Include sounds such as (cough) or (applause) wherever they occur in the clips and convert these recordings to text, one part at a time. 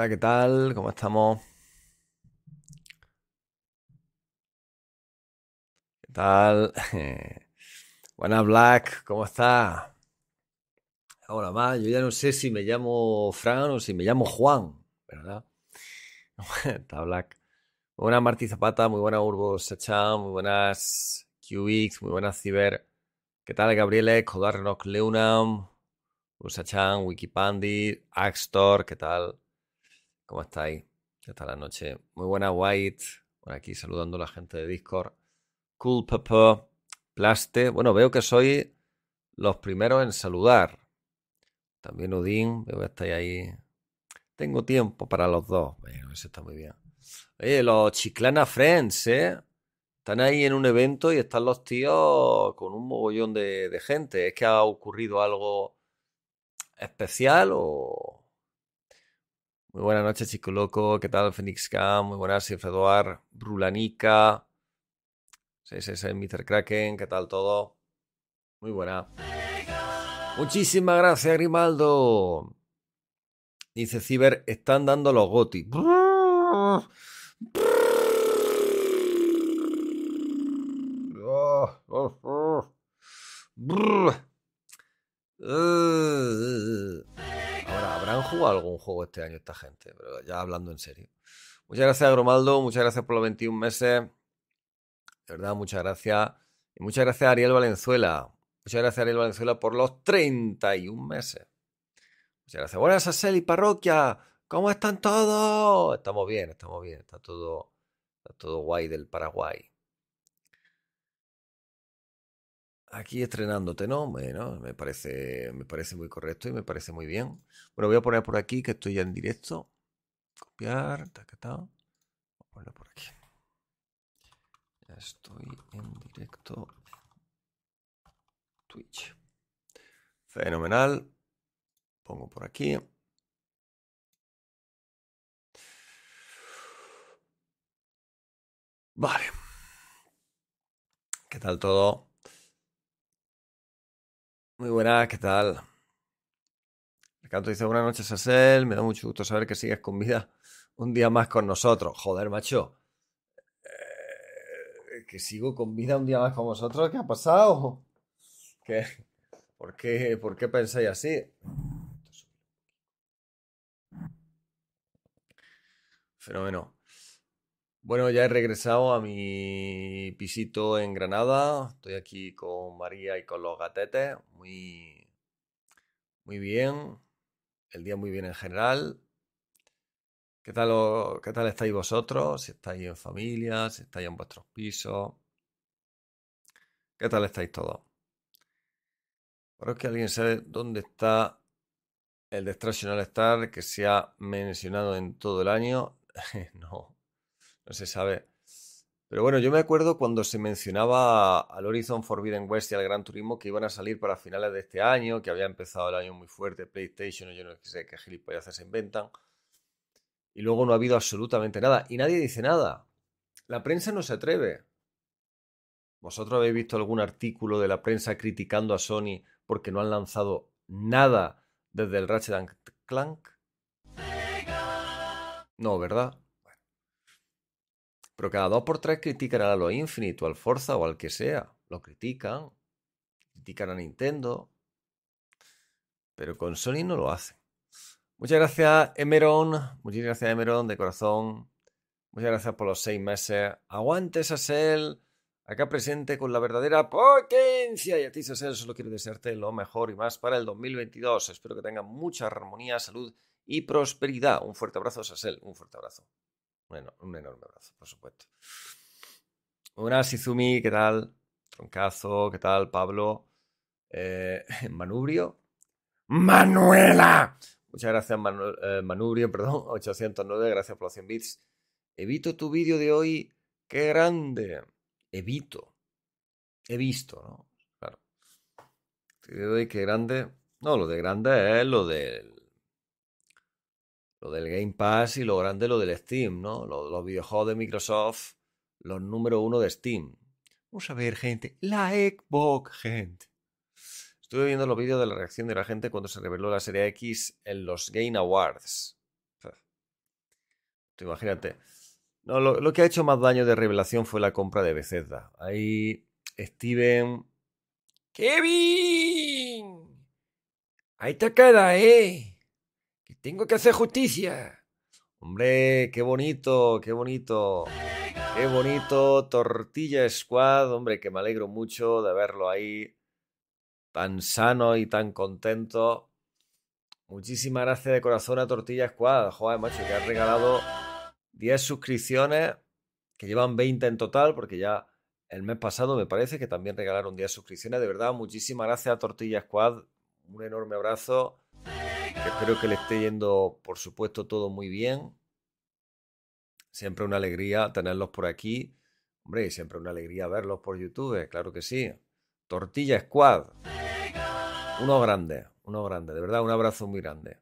Hola, ¿qué tal? ¿Cómo estamos? ¿Qué tal? (laughs) Buenas, Black, ¿cómo está? Ahora más, yo ya no sé si me llamo Fran o si me llamo Juan, ¿verdad? (laughs) Está Black. Muy buenas, Martí Zapata, muy buenas, Urbo Sachan, muy buenas, QX, muy buenas, Ciber. ¿Qué tal, Gabriele? Codarnos Leunam, Ursachan, Wikipandi, Axtor, ¿qué tal? ¿Cómo estáis? ¿Qué tal la noche? Muy buena, White. Por aquí saludando a la gente de Discord. Cool Pepper, Plaste. Bueno, veo que sois los primeros en saludar. También Udin. veo que estáis ahí. Tengo tiempo para los dos. Bueno, eso está muy bien. Oye, los Chiclana Friends, ¿eh? Están ahí en un evento y están los tíos con un mogollón de gente. ¿Es que ha ocurrido algo especial o, muy buenas noches, Chico Loco. ¿Qué tal, Phoenix Cam? Muy buenas, Eduard sí, sí Mr. Kraken. ¿Qué tal todo? Muy buena. Muchísimas gracias, Grimaldo. Dice Ciber, están dando los gotis. (laughs) Ahora, ¿habrán jugado algún juego este año esta gente? Pero ya hablando en serio. Muchas gracias, Gromaldo. Muchas gracias por los 21 meses. De verdad, muchas gracias. Y muchas gracias, Ariel Valenzuela. Muchas gracias, Ariel Valenzuela, por los 31 meses. Muchas gracias. Buenas, Saseli y Parroquia. ¿Cómo están todos? Estamos bien, estamos bien. Está todo, está todo guay del Paraguay. aquí estrenándote, ¿no? Me, me, parece, me parece muy correcto y me parece muy bien. Bueno, voy a poner por aquí que estoy ya en directo. Copiar, por aquí. estoy en directo. Twitch. Fenomenal. Pongo por aquí. Vale. ¿Qué tal todo? Muy buenas, ¿qué tal? canto dice, buenas noches, Asel. Me da mucho gusto saber que sigues con vida un día más con nosotros. Joder, macho. Eh, que sigo con vida un día más con vosotros. ¿Qué ha pasado? ¿Qué? ¿Por, qué, ¿Por qué pensáis así? Fenómeno. Bueno, ya he regresado a mi pisito en Granada. Estoy aquí con María y con los gatetes. Muy, muy bien. El día muy bien en general. ¿Qué tal, ¿Qué tal estáis vosotros? Si estáis en familia, si estáis en vuestros pisos. ¿Qué tal estáis todos? Pero que alguien sabe dónde está el Destructional Star que se ha mencionado en todo el año. (laughs) no. No se sabe. Pero bueno, yo me acuerdo cuando se mencionaba al Horizon Forbidden West y al Gran Turismo que iban a salir para finales de este año, que había empezado el año muy fuerte PlayStation, yo no sé qué gilipollas se inventan. Y luego no ha habido absolutamente nada. Y nadie dice nada. La prensa no se atreve. ¿Vosotros habéis visto algún artículo de la prensa criticando a Sony porque no han lanzado nada desde el Ratchet Clank? No, ¿verdad? Pero cada dos por tres criticará a lo infinito, al Forza o al que sea. Lo critican. Critican a Nintendo. Pero con Sony no lo hacen. Muchas gracias, Emeron. Muchas gracias, Emeron, de corazón. Muchas gracias por los seis meses. Aguante, Sasel. Acá presente con la verdadera potencia. Y a ti, Sasel, solo quiero desearte lo mejor y más para el 2022. Espero que tengan mucha armonía, salud y prosperidad. Un fuerte abrazo, Sasel. Un fuerte abrazo. Bueno, un enorme abrazo, por supuesto. Hola, Sizumi ¿qué tal? Troncazo, ¿qué tal, Pablo? Eh, (laughs) Manubrio. ¡Manuela! Muchas gracias, eh, Manubrio, (laughs) perdón, 809, gracias por los 100 bits. Evito tu vídeo de hoy, qué grande. Evito. He visto, ¿no? Claro. Te doy qué grande. No, lo de grande es lo del lo del Game Pass y lo grande lo del Steam, ¿no? Los, videojuegos de Microsoft, los número uno de Steam. Vamos a ver, gente. La Xbox, gente. Estuve viendo los vídeos de la reacción de la gente cuando se reveló la serie X en los Game Awards. imagínate. No, lo, que ha hecho más daño de revelación fue la compra de Bethesda. Ahí Steven. ¡Kevin! Ahí te queda, eh. Tengo que hacer justicia. Hombre, qué bonito, qué bonito. Qué bonito, Tortilla Squad. Hombre, que me alegro mucho de verlo ahí tan sano y tan contento. Muchísimas gracias de corazón a Tortilla Squad. Joder, macho, que has regalado 10 suscripciones, que llevan 20 en total, porque ya el mes pasado me parece que también regalaron 10 suscripciones. De verdad, muchísimas gracias a Tortilla Squad. Un enorme abrazo. Espero que le esté yendo, por supuesto, todo muy bien. Siempre una alegría tenerlos por aquí. Hombre, siempre una alegría verlos por YouTube, eh, claro que sí. Tortilla Squad. Uno grande, uno grande, de verdad, un abrazo muy grande.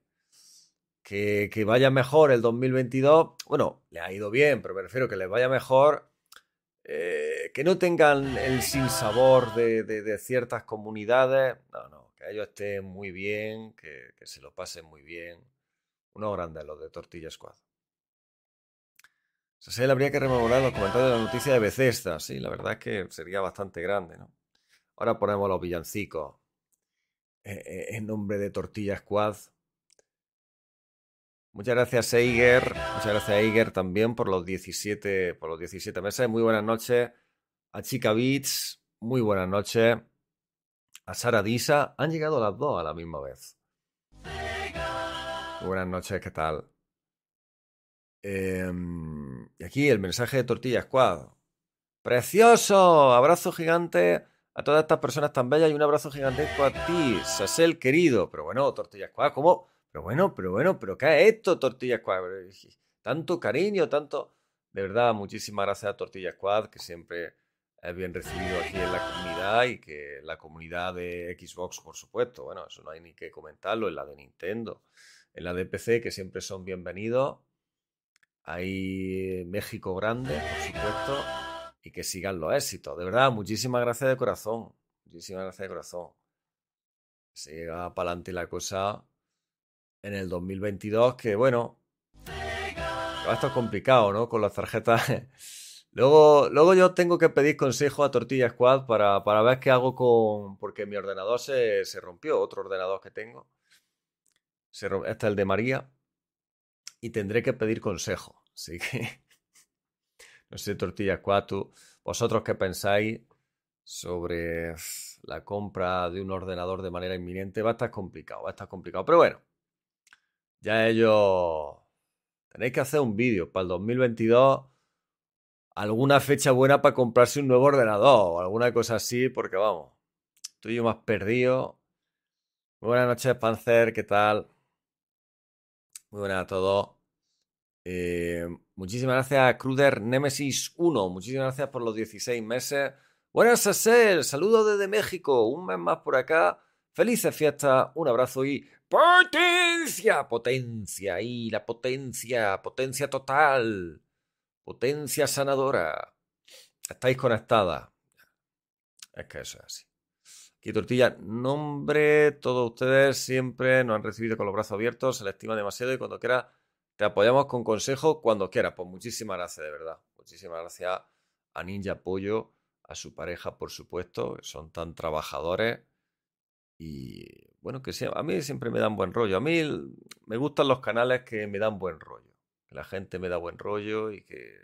Que, vaya mejor el 2022. Bueno, le ha ido bien, pero prefiero que les vaya mejor eh, que no tengan el sinsabor de, de, ciertas comunidades. No, no ellos estén muy bien, que, se lo pasen muy bien. Uno grande, los de Tortilla Squad. Sasel habría que rememorar los comentarios de la noticia de Bethesda. Sí, la verdad es que sería bastante grande, ¿no? Ahora ponemos los villancicos. en e, nombre de Tortilla Squad. Muchas gracias, Eiger. Muchas gracias, Eiger, también por los 17, por los 17 meses. Muy buenas noches a Chica Beats. Muy buenas noches a Sara Disa, han llegado las dos a la misma vez. Buenas noches, ¿qué tal? Em, y aquí el mensaje de Tortilla Squad. ¡Precioso! Abrazo gigante a todas estas personas tan bellas y un abrazo gigantesco a ti, Sasel querido. Pero bueno, Tortilla Squad, ¿cómo? Pero bueno, pero bueno, pero ¿qué es esto, Tortilla Squad? Tanto cariño, tanto... De verdad, muchísimas gracias a Tortilla Squad, que siempre es bien recibido aquí en la comunidad y que la comunidad de Xbox, por supuesto, bueno, eso no hay ni que comentarlo, en la de Nintendo, en la de PC, que siempre son bienvenidos. Hay México grande, por supuesto, y que sigan los éxitos. De verdad, muchísimas gracias de corazón. Muchísimas gracias de corazón. Se llega para adelante la cosa en el 2022, que bueno, Esto es complicado, ¿no? Con las tarjetas. (laughs) Luego, yo tengo que pedir consejo a Tortilla Squad para, para ver qué hago con. Porque mi ordenador se, se rompió, otro ordenador que tengo. Se Este es el de María. Y tendré que pedir consejo. Así que. (laughs) no sé, Tortilla Squad, vosotros qué pensáis sobre la compra de un ordenador de manera inminente. Va a estar complicado, va a estar complicado. Pero bueno, ya ellos. Tenéis que hacer un vídeo para el 2022 alguna fecha buena para comprarse un nuevo ordenador o alguna cosa así, porque vamos, estoy yo más perdido. Muy buenas noches, Panzer, ¿qué tal? Muy buenas a todos. Eh, muchísimas gracias, Cruder Nemesis 1. Muchísimas gracias por los 16 meses. Buenas, ser, Saludos desde México. Un mes más por acá. Felices fiestas. Un abrazo y potencia, potencia. Y la potencia, potencia total. Potencia sanadora. Estáis conectadas. Es que eso es así. Aquí tortilla, nombre, todos ustedes siempre nos han recibido con los brazos abiertos, se les estima demasiado y cuando quiera te apoyamos con consejo cuando quieras. Pues muchísimas gracias, de verdad. Muchísimas gracias a Ninja Pollo, a su pareja, por supuesto, son tan trabajadores. Y bueno, que sea, a mí siempre me dan buen rollo. A mí me gustan los canales que me dan buen rollo la gente me da buen rollo y que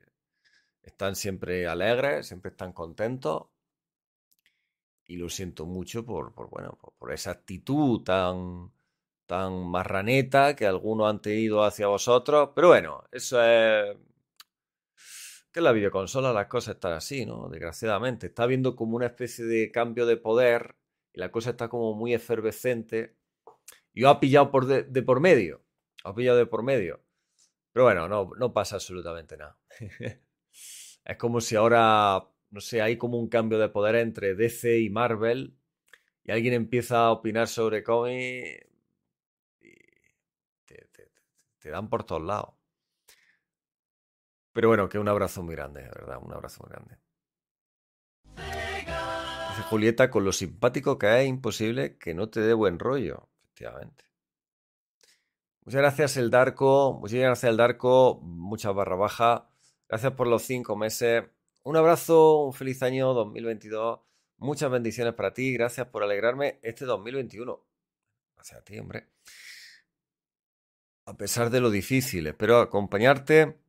están siempre alegres, siempre están contentos. Y lo siento mucho por, bueno, por, esa actitud tan, tan marraneta que algunos han tenido hacia vosotros. Pero bueno, eso es. Que en la videoconsola las cosas están así, ¿no? Desgraciadamente. Está habiendo como una especie de cambio de poder y la cosa está como muy efervescente. Y os ha pillado por de, de por medio. Os ha pillado de por medio. Pero bueno, no, pasa absolutamente nada. (laughs) es como si ahora, no sé, hay como un cambio de poder entre DC y Marvel y alguien empieza a opinar sobre Comi y te, te, dan por todos lados. Pero bueno, que un abrazo muy grande, de verdad, un abrazo muy grande. Dice Julieta, con lo simpático que es, imposible que no te dé buen rollo, efectivamente. Muchas gracias, El Darko. Muchas gracias, El Darko. Muchas barra baja. Gracias por los cinco meses. Un abrazo, un feliz año 2022. Muchas bendiciones para ti. Gracias por alegrarme este 2021. Gracias a ti, hombre. A pesar de lo difícil, espero acompañarte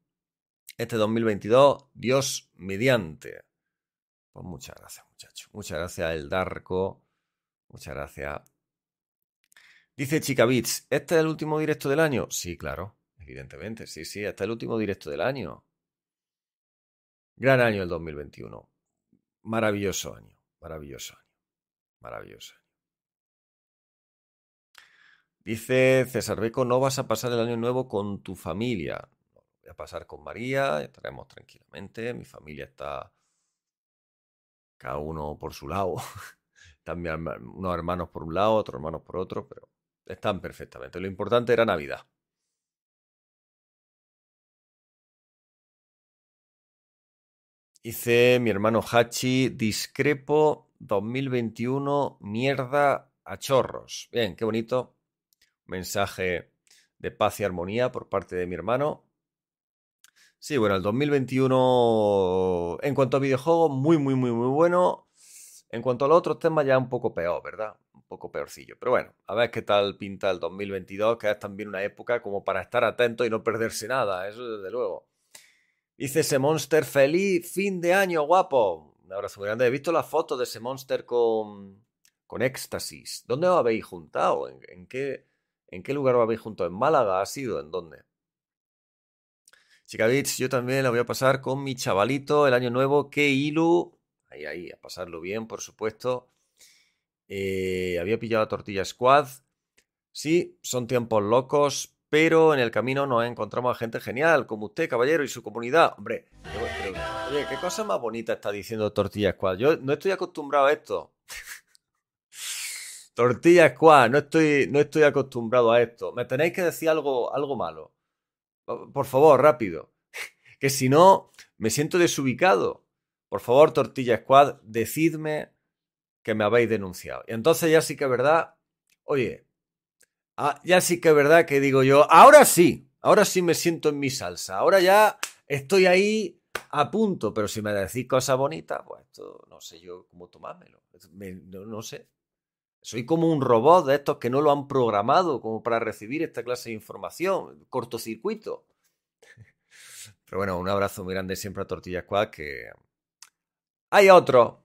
este 2022, Dios mediante. Pues muchas gracias, muchachos. Muchas gracias, El Darko. Muchas gracias. Dice Chica Beats, ¿este es el último directo del año? Sí, claro, evidentemente, sí, sí, este es el último directo del año. Gran año el 2021. Maravilloso año, maravilloso año, maravilloso año. Dice César Beco, no vas a pasar el año nuevo con tu familia. voy a pasar con María, estaremos tranquilamente, mi familia está cada uno por su lado. (laughs) También unos hermanos por un lado, otros hermanos por otro, pero están perfectamente. Lo importante era Navidad. hice mi hermano Hachi, discrepo 2021, mierda a chorros. Bien, qué bonito. Mensaje de paz y armonía por parte de mi hermano. Sí, bueno, el 2021 en cuanto a videojuegos, muy, muy, muy, muy bueno. En cuanto a los otros temas, ya un poco peor, ¿verdad? poco peorcillo. Pero bueno, a ver qué tal pinta el 2022, que es también una época como para estar atento y no perderse nada, eso desde luego. Dice ese Monster, feliz fin de año, guapo. Un abrazo muy grande. He visto la foto de ese Monster con, con éxtasis. ¿Dónde lo habéis juntado? ¿En, qué, ¿En qué lugar lo habéis juntado? ¿En Málaga ha sido? ¿En dónde? Chicavits, yo también la voy a pasar con mi chavalito el año nuevo. ¡Qué ilu Ahí, ahí, a pasarlo bien, por supuesto. Eh, había pillado a Tortilla Squad. Sí, son tiempos locos, pero en el camino nos encontramos a gente genial, como usted, caballero, y su comunidad. Hombre, oye, qué cosa más bonita está diciendo Tortilla Squad. Yo no estoy acostumbrado a esto. (laughs) Tortilla Squad, no estoy, no estoy acostumbrado a esto. Me tenéis que decir algo, algo malo. Oh, por favor, rápido. (laughs) Que si no, me siento desubicado. Por favor, Tortilla Squad, decidme que me habéis denunciado. Y entonces ya sí que es verdad, oye, ah, ya sí que es verdad que digo yo, ahora sí, ahora sí me siento en mi salsa, ahora ya estoy ahí a punto, pero si me decís cosas bonitas, pues esto no sé yo cómo tomármelo, no, sé. Soy como un robot de estos que no lo han programado como para recibir esta clase de información, cortocircuito. (laughs) Pero bueno, un abrazo muy grande siempre a Tortilla Squad que... Hay otro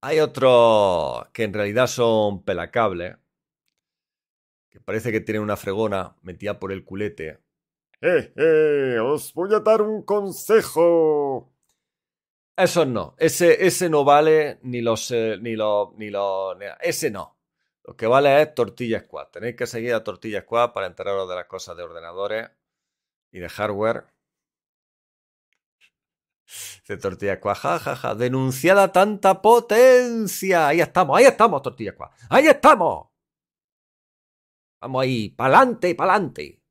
hay otros que en realidad son pelacables, que parece que tiene una fregona metida por el culete. ¡Eh, eh! ¡Os voy a dar un consejo! Eso no. Ese, ese no vale ni los, eh, ni lo, ni lo, ese no. Lo que vale es Tortilla Squad. Tenéis que seguir a Tortilla Squad para enteraros de las cosas de ordenadores y de hardware. De Tortilla Cuá, jajaja, denunciada tanta potencia. Ahí estamos, ahí estamos, Tortilla Cuá, ahí estamos. Vamos ahí, pa'lante, pa'lante.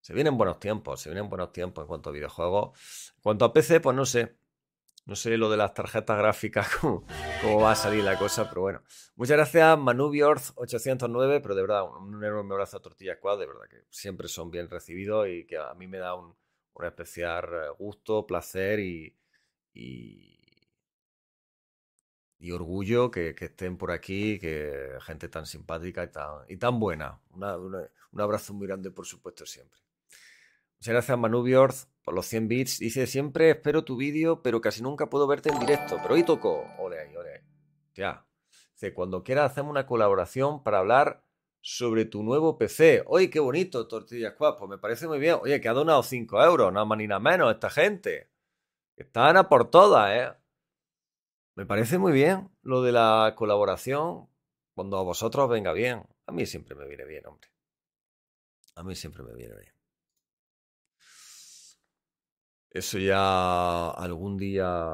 Se vienen buenos tiempos, se vienen buenos tiempos en cuanto a videojuegos. En cuanto a PC, pues no sé. No sé lo de las tarjetas gráficas, (laughs) cómo, va a salir la cosa, pero bueno. Muchas gracias, Manubiorth809, pero de verdad, un, enorme abrazo a Tortilla Squad, de verdad que siempre son bien recibidos y que a mí me da un, un especial eh, gusto, placer y, y, orgullo que, estén por aquí, que gente tan simpática y tan, y tan buena. un abrazo muy grande, por supuesto, siempre. Muchas gracias, Manubiorth, por los 100 bits. Dice, siempre espero tu vídeo, pero casi nunca puedo verte en directo. Pero hoy tocó. Ole ahí, ole Ya. Dice, cuando quieras hacemos una colaboración para hablar sobre tu nuevo PC. Oye, qué bonito, Tortillas Cuapo, pues me parece muy bien. Oye, que ha donado 5 euros, nada más ni nada menos, esta gente. Están a por todas, ¿eh? Me parece muy bien lo de la colaboración, cuando a vosotros venga bien. A mí siempre me viene bien, hombre. A mí siempre me viene bien. Eso ya algún día...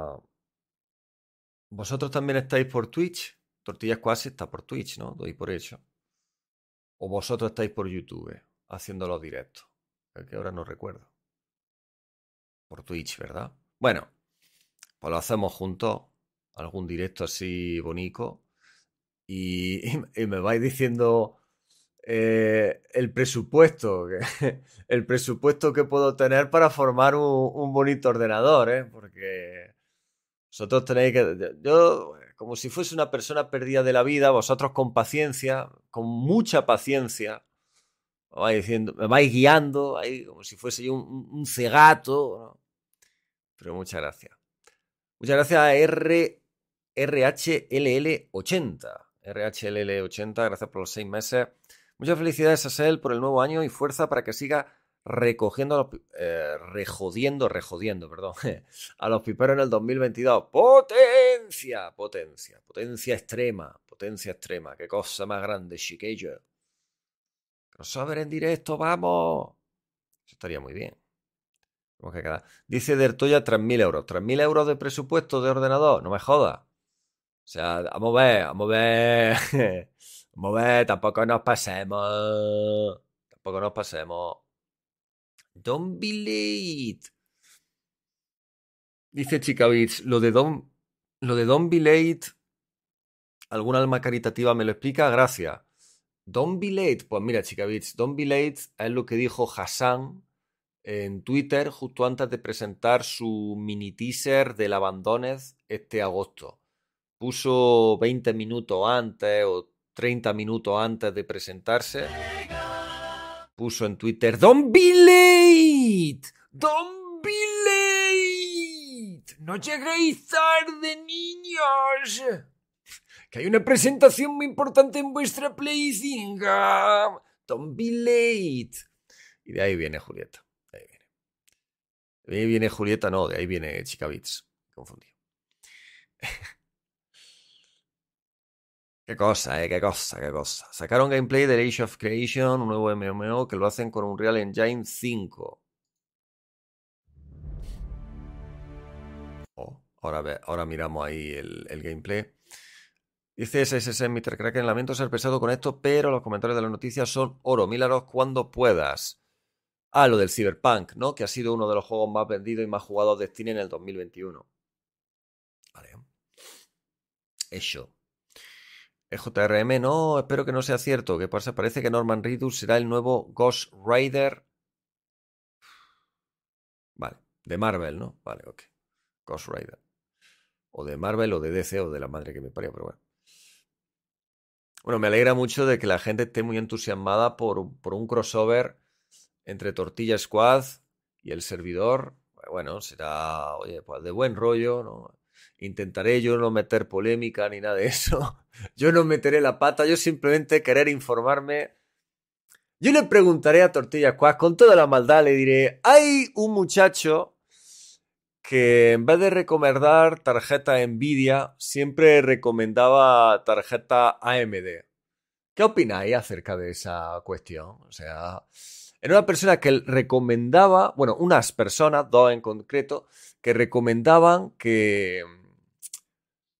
¿Vosotros también estáis por Twitch? Tortillas Cuasi está por Twitch, ¿no? Doy por hecho o vosotros estáis por YouTube haciendo los directos, que ahora no recuerdo. Por Twitch, ¿verdad? Bueno, pues lo hacemos juntos, algún directo así bonito, y, (laughs) me vais diciendo eh, el presupuesto, (laughs) el presupuesto que puedo tener para formar un, bonito ordenador, ¿eh? porque vosotros tenéis que... Yo como si fuese una persona perdida de la vida, vosotros con paciencia, con mucha paciencia, me vais, guiando, ahí, como si fuese yo un, cegato. Pero muchas gracias. Muchas gracias a R, RHLL80. RHLL80, gracias por los seis meses. Muchas felicidades a Sel por el nuevo año y fuerza para que siga recogiendo, a los, eh, rejodiendo, rejodiendo, perdón, (laughs) a los piperos en el 2022. ¡Potencia! Potencia, potencia extrema, potencia extrema. ¡Qué cosa más grande, chiquillo! ver en directo, vamos. Eso estaría muy bien. que quedar. Dice Dertoya 3.000 euros. 3.000 euros de presupuesto de ordenador. No me jodas. O sea, vamos a ver, vamos a ver. (laughs) vamos a ver, tampoco nos pasemos. Tampoco nos pasemos. Don't be late. Dice Chica lo de Don, lo de Don't be late. ¿Alguna alma caritativa me lo explica? Gracias. Don't be late. Pues mira, Chica don't be late es lo que dijo Hassan en Twitter justo antes de presentar su mini teaser del Abandones este agosto. Puso 20 minutos antes o 30 minutos antes de presentarse puso en Twitter, Don't be late, don't be late, no lleguéis tarde, niños. Que hay una presentación muy importante en vuestra placing. Don't be late. Y de ahí viene Julieta. De ahí viene. De Julieta, no, de ahí viene Chica Confundido. Qué cosa, eh, qué cosa, qué cosa. Sacaron gameplay de Age of Creation, un nuevo MMO que lo hacen con un Unreal Engine 5. Oh, ahora, ve, ahora miramos ahí el, gameplay. Dice SSS Mr. Kraken, lamento ser pesado con esto, pero los comentarios de las noticias son oro. Míralos cuando puedas. Ah, lo del Cyberpunk, ¿no? Que ha sido uno de los juegos más vendidos y más jugados de Steam en el 2021. Vale. Eso. JRM, no, espero que no sea cierto. Que pasa? Parece que Norman Reedus será el nuevo Ghost Rider. Vale, de Marvel, ¿no? Vale, ok. Ghost Rider. O de Marvel o de DC o de la madre que me parió, pero bueno. Bueno, me alegra mucho de que la gente esté muy entusiasmada por, por un crossover entre Tortilla Squad y el servidor. Bueno, será, oye, pues de buen rollo, ¿no? intentaré yo no meter polémica ni nada de eso. (laughs) Yo no meteré la pata, yo simplemente querer informarme. Yo le preguntaré a Tortilla Cuas con toda la maldad, le diré, hay un muchacho que en vez de recomendar tarjeta Nvidia, siempre recomendaba tarjeta AMD. ¿Qué opináis acerca de esa cuestión? O sea, era una persona que recomendaba, bueno, unas personas, dos en concreto, que recomendaban que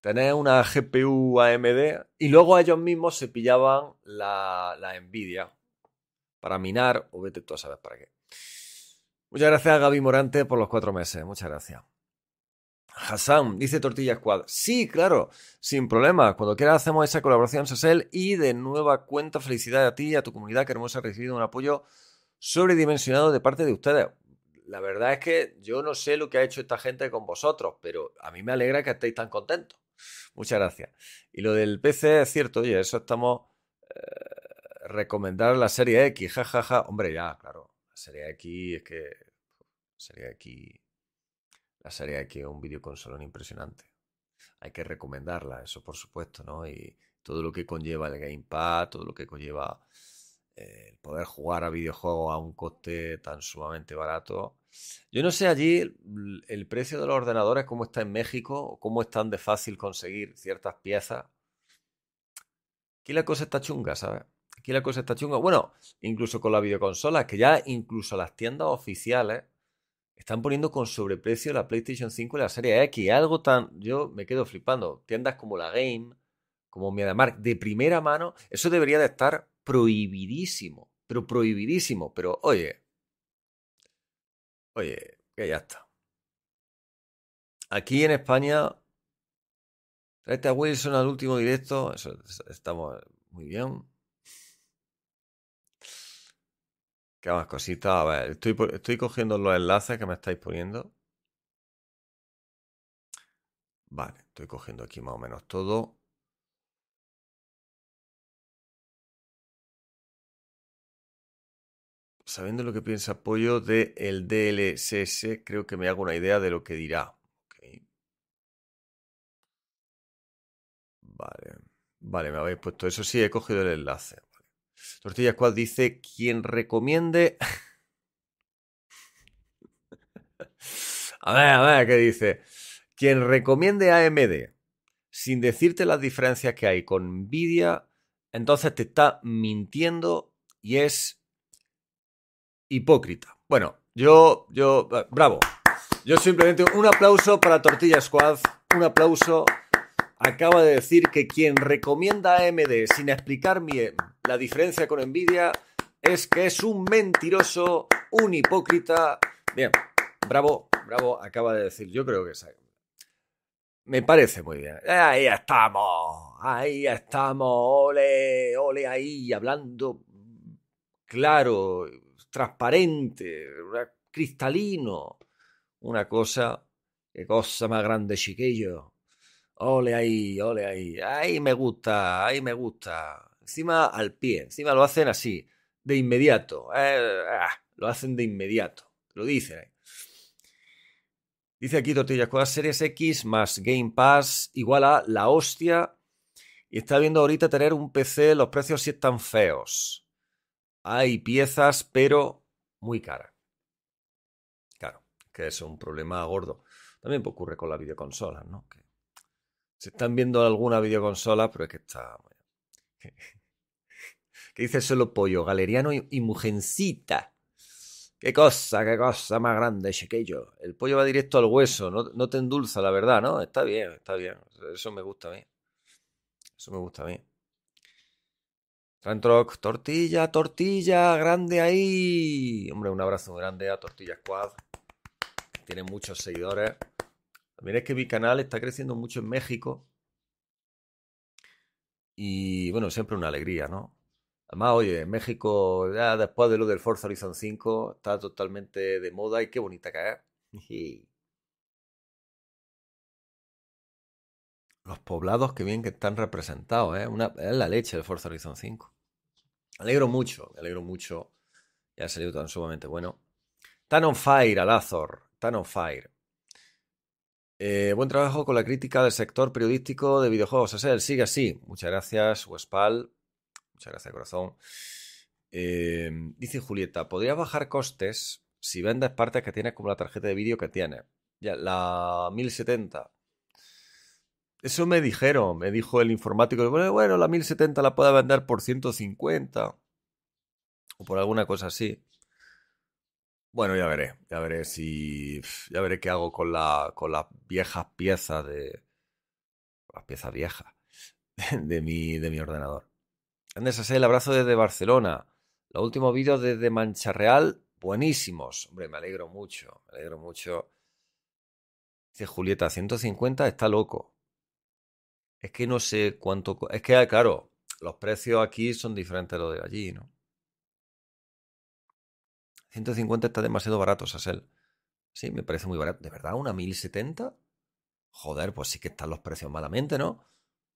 tener una GPU AMD y luego ellos mismos se pillaban la, la Nvidia para minar o vete tú a saber para qué. Muchas gracias a Gaby Morante por los cuatro meses. Muchas gracias. Hassan dice Tortilla Squad. Sí, claro, sin problema. Cuando quieras hacemos esa colaboración, Sasel. Y de nueva cuenta, felicidad a ti y a tu comunidad que hermosa ha recibido un apoyo sobredimensionado de parte de ustedes. La verdad es que yo no sé lo que ha hecho esta gente con vosotros, pero a mí me alegra que estéis tan contentos. Muchas gracias. Y lo del PC es cierto, oye, eso estamos. Eh, recomendar la serie X, jajaja. Hombre, ya, claro. La serie X es que. Serie X. La serie X es un videoconsolón impresionante. Hay que recomendarla, eso por supuesto, ¿no? Y todo lo que conlleva el Gamepad, todo lo que conlleva el poder jugar a videojuegos a un coste tan sumamente barato. Yo no sé allí el, precio de los ordenadores, cómo está en México, o cómo es tan de fácil conseguir ciertas piezas. Aquí la cosa está chunga, ¿sabes? Aquí la cosa está chunga. Bueno, incluso con la videoconsolas, que ya incluso las tiendas oficiales están poniendo con sobreprecio la PlayStation 5 y la serie X. Algo tan. Yo me quedo flipando. Tiendas como la Game, como MediaMarkt, de primera mano, eso debería de estar prohibidísimo, pero prohibidísimo, pero oye, oye, que ya está. Aquí en España, traete a Wilson al último directo, estamos eh, muy bien. ¿Qué más cositas? A ver, estoy cogiendo los enlaces que me estáis poniendo. Vale, estoy cogiendo aquí más o menos todo. sabiendo lo que piensa Pollo del el DLSS, creo que me hago una idea de lo que dirá. Vale. Vale, me habéis puesto eso. Sí, he cogido el enlace. Tortillas Tortilla dice, quien recomiende... (laughs) a ver, a ver, ¿qué dice? Quien recomiende AMD sin decirte las diferencias que hay con Nvidia, entonces te está mintiendo y es hipócrita. Bueno, yo, yo, ah, bravo. Yo simplemente un aplauso para Tortilla Squad, un aplauso. Acaba de decir que quien recomienda MD sin explicar la diferencia con Nvidia es que es un mentiroso, un hipócrita. Bien, bravo, bravo, acaba de decir. Yo creo que es me parece muy bien. Ahí estamos, ahí estamos, ole, ole, ahí, hablando claro, transparente, cristalino. Una cosa, qué cosa más grande, chiquillo. Ole ahí, ole ahí. Ahí me gusta, ahí me gusta. Encima al pie, encima lo hacen así, de inmediato. Eh, ah, lo hacen de inmediato, lo dicen Dice aquí Tortillas con las Series X más Game Pass igual a la hostia. Y está viendo ahorita tener un PC, los precios si están feos hay piezas, pero muy caras. Claro, que es un problema gordo. También pues, ocurre con las videoconsolas, ¿no? Que se están viendo alguna videoconsola, pero es que está. (laughs) ¿Qué dice solo pollo, galeriano y, mujencita. Qué cosa, qué cosa más grande, yo? El pollo va directo al hueso, no, no te endulza, la verdad, ¿no? Está bien, está bien. Eso me gusta a mí. Eso me gusta a mí. Trantrock tortilla, tortilla, grande ahí. Hombre, un abrazo grande a Tortilla Squad. tiene muchos seguidores. También es que mi canal está creciendo mucho en México. Y bueno, siempre una alegría, ¿no? Además, oye, México, ya después de lo del Forza Horizon 5, está totalmente de moda y qué bonita que es. (laughs) Los poblados que bien que están representados, ¿eh? Una, es la leche de Forza Horizon 5. alegro mucho, me alegro mucho. Ya ha salido tan sumamente bueno. Tan on fire, Alazor. Tan on fire. Eh, buen trabajo con la crítica del sector periodístico de videojuegos. Así sigue así. Muchas gracias, Westpal. Muchas gracias, corazón. Eh, dice Julieta, ¿podrías bajar costes si vendes partes que tienes como la tarjeta de vídeo que tienes? Ya, la 1070. Eso me dijeron, me dijo el informático, bueno, la 1070 la puede vender por 150 o por alguna cosa así. Bueno, ya veré, ya veré si ya veré qué hago con la con las viejas piezas de las piezas viejas (laughs) de, mi de mi ordenador. Andrés el abrazo desde Barcelona. Los últimos vídeos desde Mancha Real, buenísimos. Hombre, me alegro mucho, me alegro mucho. Dice Julieta, 150 está loco. Es que no sé cuánto. Es que, ah, claro, los precios aquí son diferentes a los de allí, ¿no? 150 está demasiado barato, Sasel. Sí, me parece muy barato. ¿De verdad? ¿Una 1070? Joder, pues sí que están los precios malamente, ¿no?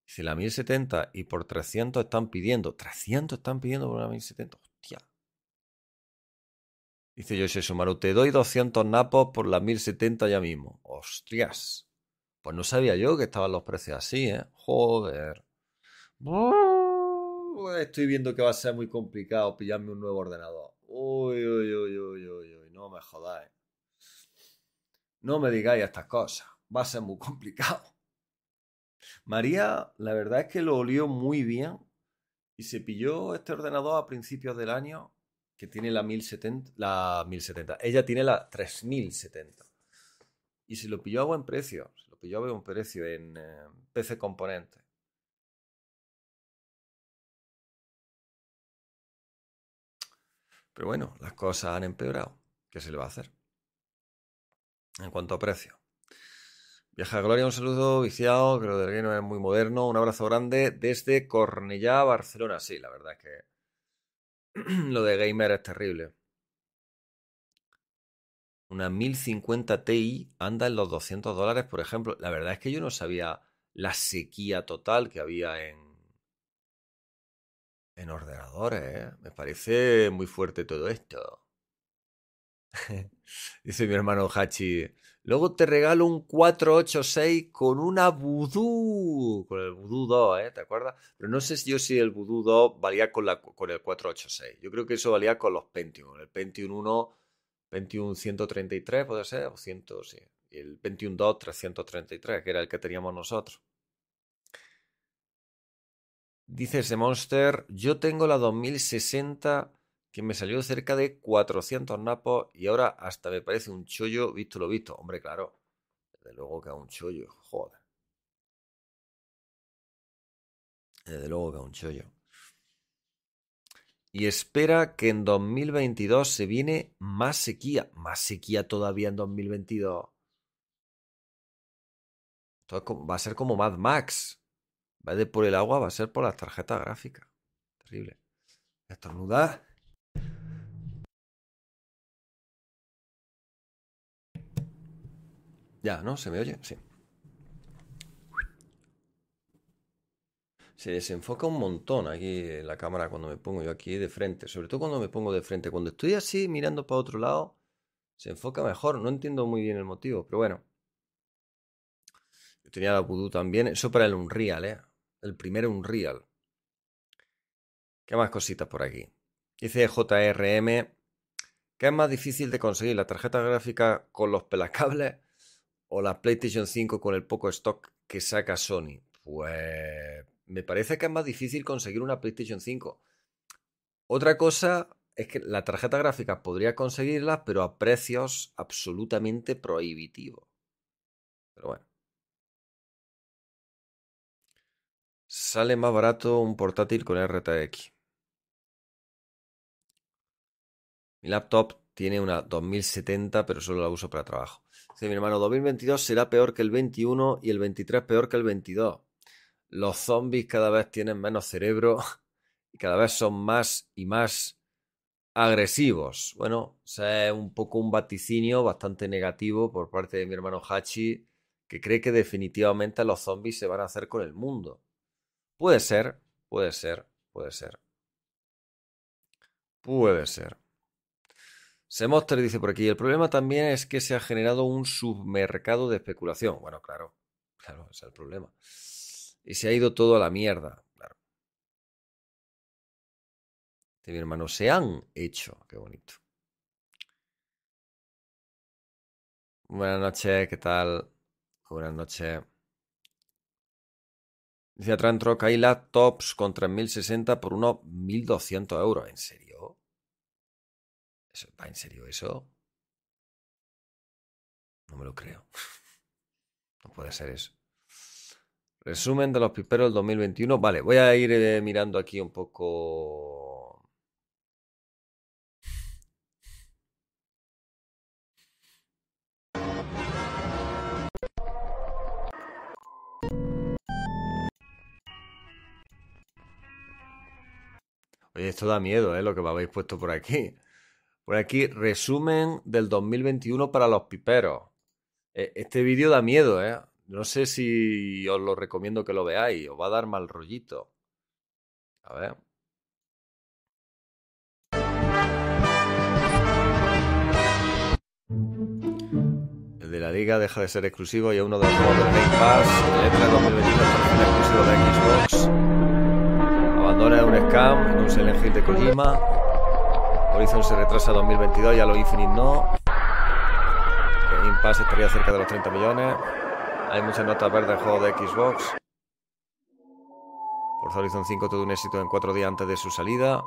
Si la 1070 y por 300 están pidiendo, 300 están pidiendo por una 1070, hostia. Dice Yoshi Sumaru, te doy 200 napos por la 1070 ya mismo. Hostias. Pues no sabía yo que estaban los precios así, ¿eh? Joder. Estoy viendo que va a ser muy complicado pillarme un nuevo ordenador. Uy, uy, uy, uy, uy, No me jodáis. No me digáis estas cosas. Va a ser muy (laughs) complicado. María, la verdad es que lo olió muy bien y se pilló este ordenador a principios del año que tiene la 1070, la Ella tiene la 3070. Y se lo pilló a buen precio, yo veo un precio en PC eh, Componente. Pero bueno, las cosas han empeorado. ¿Qué se le va a hacer? En cuanto a precio. Viaja Gloria, un saludo, viciado, creo que no es muy moderno. Un abrazo grande desde Cornellá, Barcelona. Sí, la verdad es que (clears throat) lo de gamer es terrible. Una 1050 Ti anda en los 200 dólares, por ejemplo. La verdad es que yo no sabía la sequía total que había en, en ordenadores. ¿eh? Me parece muy fuerte todo esto. (laughs) Dice mi hermano Hachi. Luego te regalo un 486 con una Voodoo. Con el Voodoo 2, ¿eh? ¿te acuerdas? Pero no sé si yo si el Voodoo 2 valía con, la, con el 486. Yo creo que eso valía con los Pentium. El Pentium 1 21.133 puede ser, o 100, sí. El 21.2.333, que era el que teníamos nosotros. Dice ese monster, yo tengo la 2060 que me salió cerca de 400 napos y ahora hasta me parece un chollo visto lo visto. Hombre, claro, desde luego que es un chollo, joder. Desde luego que es un chollo y espera que en 2022 se viene más sequía. Más sequía todavía en 2022. va a ser como Mad Max. Va de por el agua, va a ser por las tarjetas gráficas. Terrible. Estornuda. Ya, ¿no? ¿Se me oye? Sí. se desenfoca un montón aquí la cámara cuando me pongo yo aquí de frente, sobre todo cuando me pongo de frente. Cuando estoy así mirando para otro lado, se enfoca mejor. No entiendo muy bien el motivo, pero bueno. Yo tenía la Voodoo también, eso para el Unreal, ¿eh? El primer Unreal. ¿Qué más cositas por aquí? Dice JRM qué es más difícil de conseguir la tarjeta gráfica con los pelacables o la PlayStation 5 con el poco stock que saca Sony. Pues me parece que es más difícil conseguir una PlayStation 5. Otra cosa es que la tarjeta gráfica podría conseguirla, pero a precios absolutamente prohibitivos. Pero bueno. Sale más barato un portátil con RTX. Mi laptop tiene una 2070, pero solo la uso para trabajo. Dice mi hermano, 2022 será peor que el 21 y el 23 peor que el 22 los zombies cada vez tienen menos cerebro y cada vez son más y más agresivos. Bueno, sea, es un poco un vaticinio bastante negativo por parte de mi hermano Hachi, que cree que definitivamente los zombies se van a hacer con el mundo. Puede ser, puede ser, puede ser. Puede ser. Se Semoster dice por aquí, el problema también es que se ha generado un submercado de especulación. Bueno, claro, (laughs) claro, ese es el problema y se ha ido todo a la mierda. Claro. Este, mi hermano, se han hecho. Qué bonito. Buenas noches, ¿qué tal? Buenas noches. Dice Atrantroc, hay tops con 3060 por unos 1200 euros. ¿En serio? ¿Eso, ¿Va en serio eso? No me lo creo. (laughs) No puede ser eso. Resumen de los piperos del 2021. Vale, voy a ir eh, mirando aquí un poco. Oye, esto da miedo, ¿eh? Lo que me habéis puesto por aquí. Por aquí, resumen del 2021 para los piperos. Eh, este vídeo da miedo, ¿eh? No sé si os lo recomiendo que lo veáis, os va a dar mal rollito. A ver. El de la liga deja de ser exclusivo y es uno de los juegos del Game Pass. El exclusivo de Xbox. Abandona un scam en un Silent Hill de Kojima. Horizon se retrasa 2022, y a lo Infinite no. Game Pass estaría cerca de los 30 millones. Hay muchas notas verdes en juego de Xbox. Forza Horizon 5 tuvo un éxito en cuatro días antes de su salida.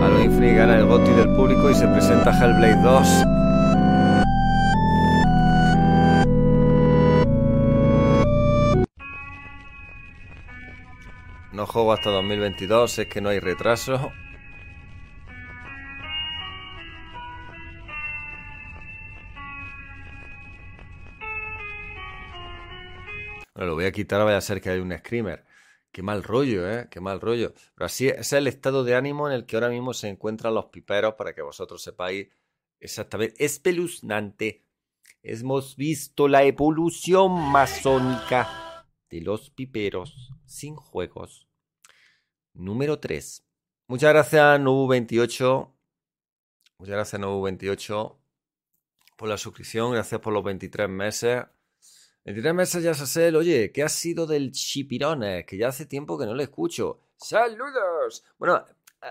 Halo Infinite gana el GOTY del público y se presenta Hellblade 2. No juego hasta 2022, es que no hay retraso. lo voy a quitar, vaya a ser que hay un screamer. Qué mal rollo, ¿eh? Qué mal rollo. Pero así es el estado de ánimo en el que ahora mismo se encuentran los piperos, para que vosotros sepáis exactamente. Espeluznante. Hemos visto la evolución masónica de los piperos sin juegos. Número 3. Muchas gracias, Nobu28. Muchas gracias, Nobu28, por la suscripción. Gracias por los 23 meses. En tres meses ya el, oye, ¿qué ha sido del Chipirones? Que ya hace tiempo que no le escucho. ¡Saludos! Bueno,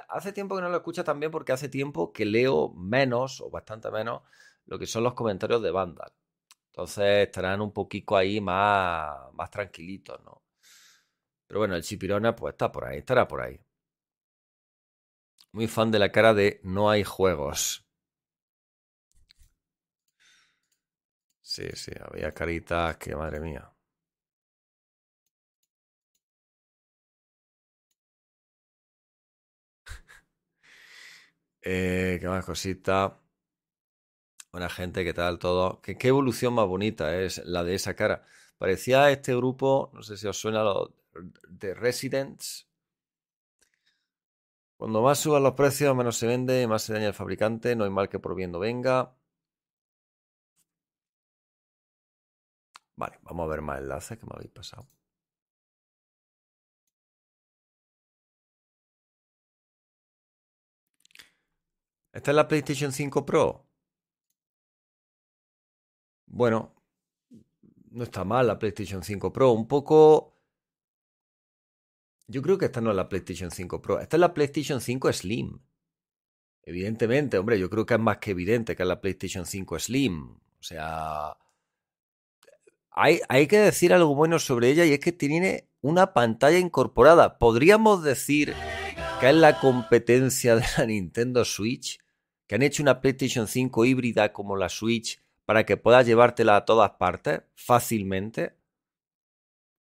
hace tiempo que no lo escucha también porque hace tiempo que leo menos, o bastante menos, lo que son los comentarios de Vandal. Entonces estarán un poquito ahí más, más tranquilitos, ¿no? Pero bueno, el Chipirones pues está por ahí, estará por ahí. Muy fan de la cara de No hay juegos. Sí, sí, había caritas que, madre mía. Eh, ¿Qué más cosita? Buena gente, ¿qué tal todo? ¿Qué, ¿Qué, evolución más bonita es la de esa cara. Parecía este grupo, no sé si os suena lo de Residents. Cuando más suban los precios, menos se vende, más se daña el fabricante, no hay mal que por bien no venga. Vale, vamos a ver más enlaces que me habéis pasado. ¿Esta es la PlayStation 5 Pro? Bueno, no está mal la PlayStation 5 Pro. Un poco... Yo creo que esta no es la PlayStation 5 Pro. Esta es la PlayStation 5 Slim. Evidentemente, hombre, yo creo que es más que evidente que es la PlayStation 5 Slim. O sea, hay, que decir algo bueno sobre ella y es que tiene una pantalla incorporada. Podríamos decir que es la competencia de la Nintendo Switch, que han hecho una PlayStation 5 híbrida como la Switch para que puedas llevártela a todas partes fácilmente.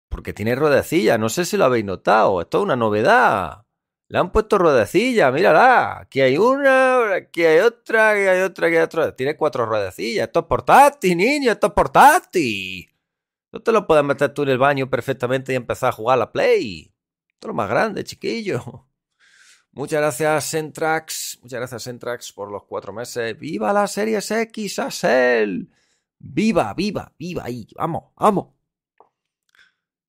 Porque tiene ruedecilla, no sé si lo habéis notado, esto es una novedad. Le han puesto ruedecilla, mírala. Aquí hay una, aquí hay otra, aquí hay otra, aquí hay otra. Tiene cuatro ruedecillas. Esto es portátil, niño, esto es portátil. No te lo puedes meter tú en el baño perfectamente y empezar a jugar a la Play. Esto es lo más grande, chiquillo. (laughs) Muchas gracias, Centrax. Muchas gracias, Centrax, por los cuatro meses. ¡Viva la serie X, Asel! ¡Viva, viva, viva! ahí! ¡Vamos, vamos!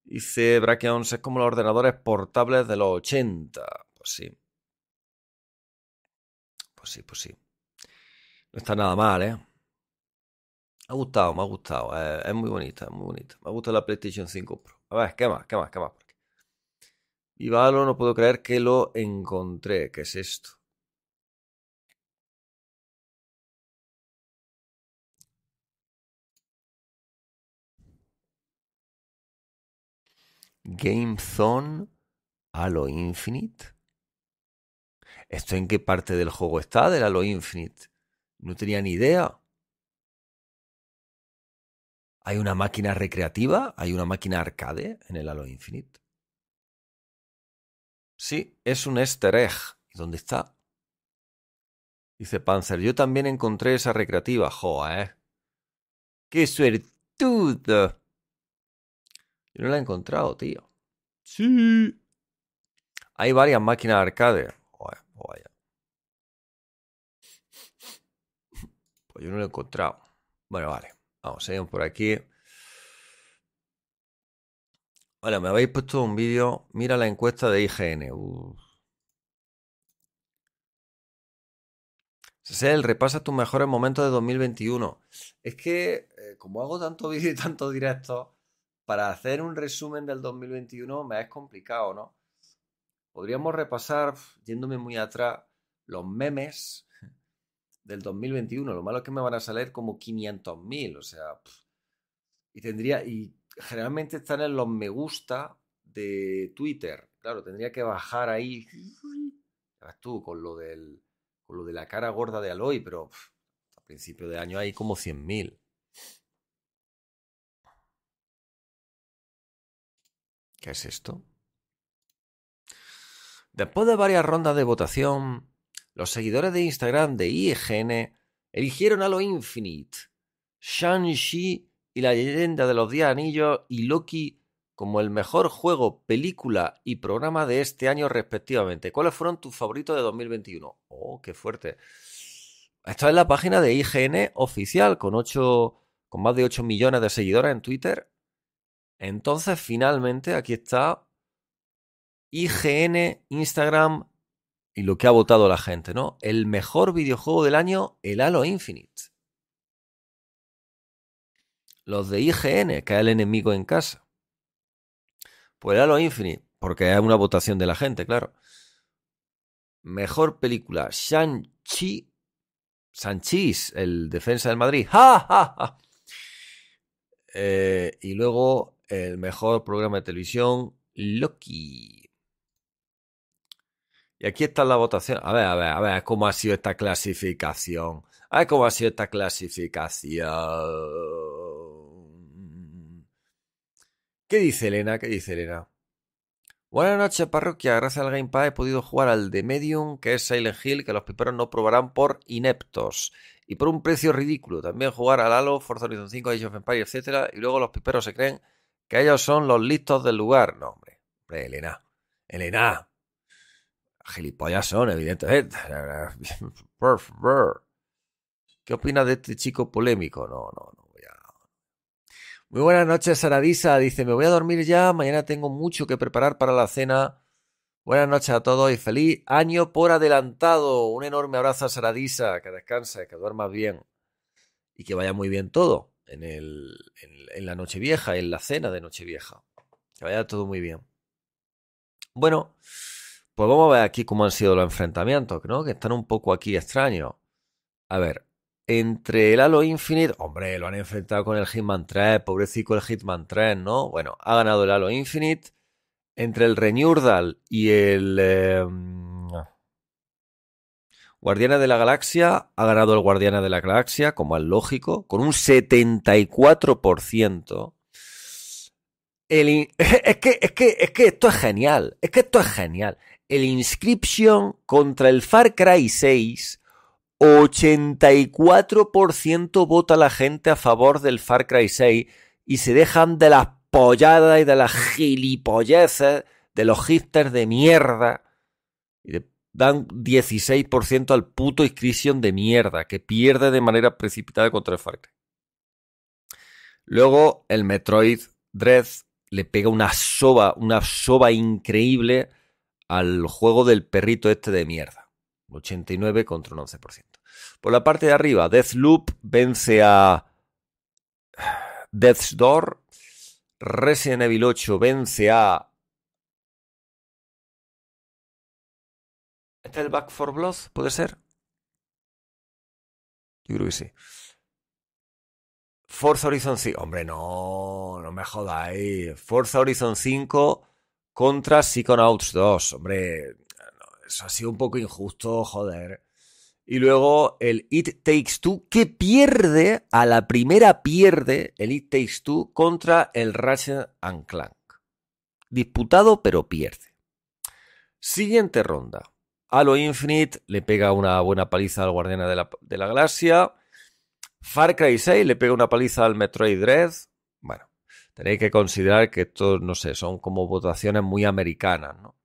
Dice Bracken11, es como los ordenadores portables de los 80. Pues sí. Pues sí, pues sí. No está nada mal, ¿eh? ha gustado, me ha gustado. Eh, es muy bonita, muy bonita. Me ha gustado la PlayStation 5 Pro. A ver, ¿qué más? ¿Qué más? ¿Qué más? Y lo no puedo creer que lo encontré. ¿Qué es esto? Game Zone Halo Infinite. ¿Esto en qué parte del juego está del Halo Infinite? No tenía ni idea. ¿Hay una máquina recreativa? ¿Hay una máquina arcade en el Halo Infinite? Sí, es un easter dónde está? Dice Panzer, yo también encontré esa recreativa. Joa, ¿eh? ¡Qué suertudo! Yo no la he encontrado, tío. Sí. Hay varias máquinas arcade. Pues yo no la he encontrado. Bueno, vale por aquí. me habéis puesto un vídeo. Mira la encuesta de IGN. sé el repasa tus mejores momentos de 2021. Es que, eh, como hago tanto (laughs) vídeo y tanto directo, para hacer un resumen del 2021 me es complicado, ¿no? Podríamos repasar, yéndome muy atrás, los memes del 2021. Lo malo es que me van a salir como 500.000, o sea, y tendría, y generalmente están en los me gusta de Twitter. Claro, tendría que bajar ahí, tú, con lo del, con lo de la cara gorda de Aloy, pero a principio de año hay como 100.000. ¿Qué es esto? Después de varias rondas de votación, los seguidores de Instagram de IGN eligieron a lo Infinite, Shang-Chi y la leyenda de los 10 anillos y Loki como el mejor juego, película y programa de este año respectivamente. ¿Cuáles fueron tus favoritos de 2021? Oh, qué fuerte. Esta es la página de IGN oficial con 8 con más de 8 millones de seguidores en Twitter. Entonces, finalmente, aquí está IGN Instagram y lo que ha votado la gente, ¿no? El mejor videojuego del año, el Halo Infinite. Los de IGN, que el enemigo en casa. Pues el Halo Infinite, porque hay una votación de la gente, claro. Mejor película, Shang-Chi. Sanchis, el defensa del Madrid. (laughs) ¡Ja, ja, ja! Eh, y luego el mejor programa de televisión, Loki. Y aquí está la votación. A ver, a ver, a ver cómo ha sido esta clasificación. A ver cómo ha sido esta clasificación. ¿Qué dice Elena? ¿Qué dice Elena? Buenas noches, parroquia. Gracias al Gamepad he podido jugar al de Medium, que es Silent Hill, que los piperos no probarán por ineptos. Y por un precio ridículo. También jugar al Halo, Forza Horizon 5, Age of Empires, etc. Y luego los piperos se creen que ellos son los listos del lugar. No, hombre. Hombre, Elena. Elena gilipollas son, evidentemente. (laughs) ¿Qué opina de este chico polémico? No, no, no. Voy a... Muy buenas noches, Saradisa. Dice, me voy a dormir ya. Mañana tengo mucho que preparar para la cena. Buenas noches a todos y feliz año por adelantado. Un enorme abrazo a Saradisa. Que descanses, que duermas bien. Y que vaya muy bien todo en, el, en, en la Nochevieja, en la cena de Nochevieja. Que vaya todo muy bien. Bueno, pues vamos a ver aquí cómo han sido los enfrentamientos, ¿no? Que están un poco aquí extraños. A ver, entre el Halo Infinite, hombre, lo han enfrentado con el Hitman 3, pobrecito el Hitman 3, ¿no? Bueno, ha ganado el Halo Infinite. Entre el Reñurdal y el em, Guardiana de la Galaxia, ha ganado el Guardiana de la Galaxia, como es lógico, con un 74%. El, (laughs) es, que, es, que, es que esto es genial, es que esto es genial el Inscription contra el Far Cry 6, 84% vota la gente a favor del Far Cry 6 y se dejan de las polladas y de las gilipolleces de los hipsters de mierda. Y dan 16% al puto Inscription de mierda que pierde de manera precipitada contra el Far Cry. Luego el Metroid Dread le pega una soba, una soba increíble al juego del perrito este de mierda. 89 contra un 11%. Por la parte de arriba, Deathloop vence a (sighs) Death's Door. Resident Evil 8 vence a. ¿Este es el Back for Blood? ¿Puede ser? Yo creo que sí. Forza Horizon 5. Hombre, no, no me jodáis. Forza Horizon 5 contra Outs 2. Hombre, eso ha sido un poco injusto, joder. Y luego el It Takes Two, que pierde, a la primera pierde el It Takes Two contra el Ratchet and Clank. Disputado, pero pierde. Siguiente ronda. Halo Infinite le pega una buena paliza al Guardiana de la, de la Galaxia. Far Cry 6 le pega una paliza al Metroid Dread. Bueno, tenéis que considerar que estos, no sé, son como votaciones muy americanas, ¿no?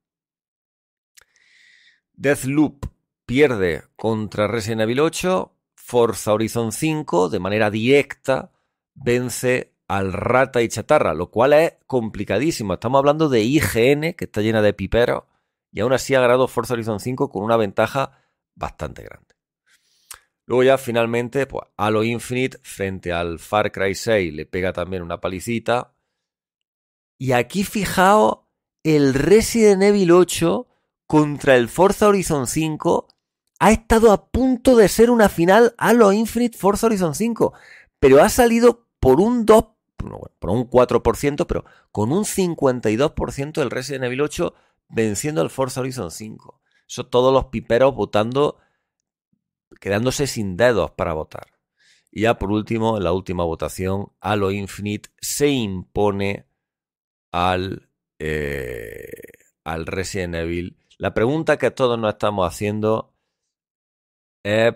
Deathloop pierde contra Resident Evil 8, Forza Horizon 5 de manera directa vence al rata y chatarra, lo cual es complicadísimo. Estamos hablando de IGN, que está llena de piperos, y aún así ha ganado Forza Horizon 5 con una ventaja bastante grande. Luego ya finalmente, pues Halo Infinite frente al Far Cry 6 le pega también una palicita. Y aquí fijaos el Resident Evil 8 contra el Forza Horizon 5 ha estado a punto de ser una final Halo Infinite Forza Horizon 5, pero ha salido por un 2, por un 4%, pero con un 52% el Resident Evil 8 venciendo al Forza Horizon 5. Eso todos los piperos votando quedándose sin dedos para votar. Y ya por último, en la última votación, Halo Infinite se impone al, eh, al Resident Evil. La pregunta que todos nos estamos haciendo es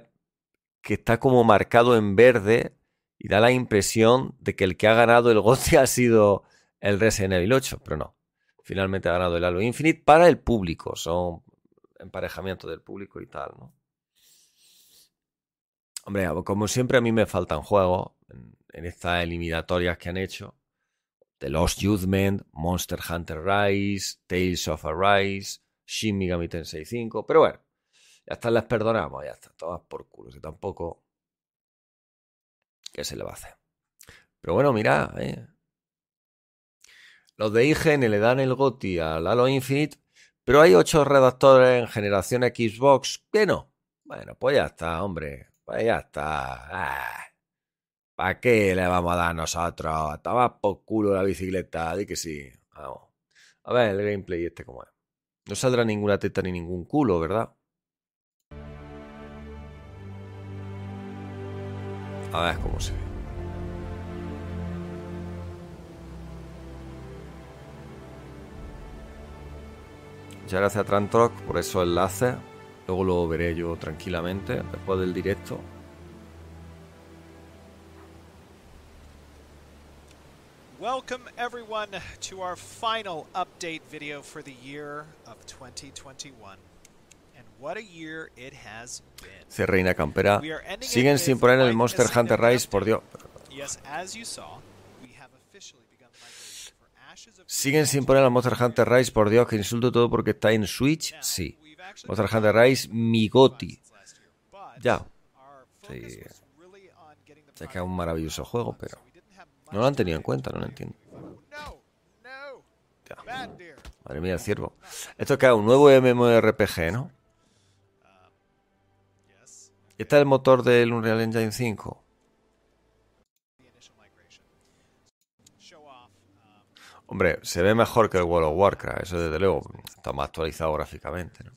que está como marcado en verde y da la impresión de que el que ha ganado el goce ha sido el Resident Evil 8, pero no. Finalmente ha ganado el Halo Infinite para el público, son emparejamientos del público y tal, ¿no? Hombre, como siempre a mí me faltan juegos en, estas eliminatorias que han hecho. The Lost Judgment, Monster Hunter Rise, Tales of Arise, Shin Megami Tensei 5, pero bueno, ya están las perdonamos, ya está, todas por culo, que tampoco... ¿Qué se le va a hacer? Pero bueno, mira, eh. los de IGN le dan el goti al Halo Infinite, pero hay ocho redactores en generación Xbox que no. Bueno, pues ya está, hombre. Pues ya está. Ah, ¿Para qué le vamos a dar nosotros? Estaba por culo la bicicleta, y que sí. A ver el gameplay este cómo es. No saldrá ninguna teta ni ningún culo, ¿verdad? A ver cómo se ve. Muchas gracias Trantrock por esos enlace. Luego lo veré yo tranquilamente después del directo. Welcome everyone to our final update video for the year of 2021. And what a year it has been. Se Reina Campera. Siguen sin poner el Monster Hunter Rise, por Dios. Yes, as you saw, we have officially begun Siguen sin poner el Monster Hunter Rise, por Dios, que insulto todo porque está en Switch. Sí. Otra de raíz Rice, Migoti. Ya. Se queda un maravilloso juego, pero no lo han tenido en cuenta, no lo entiendo. Madre mía, el ciervo. Esto es que un nuevo MMORPG, ¿no? Este es el motor del Unreal Engine 5. Hombre, se ve mejor que el World of Warcraft, eso desde luego. Está más actualizado gráficamente, ¿no?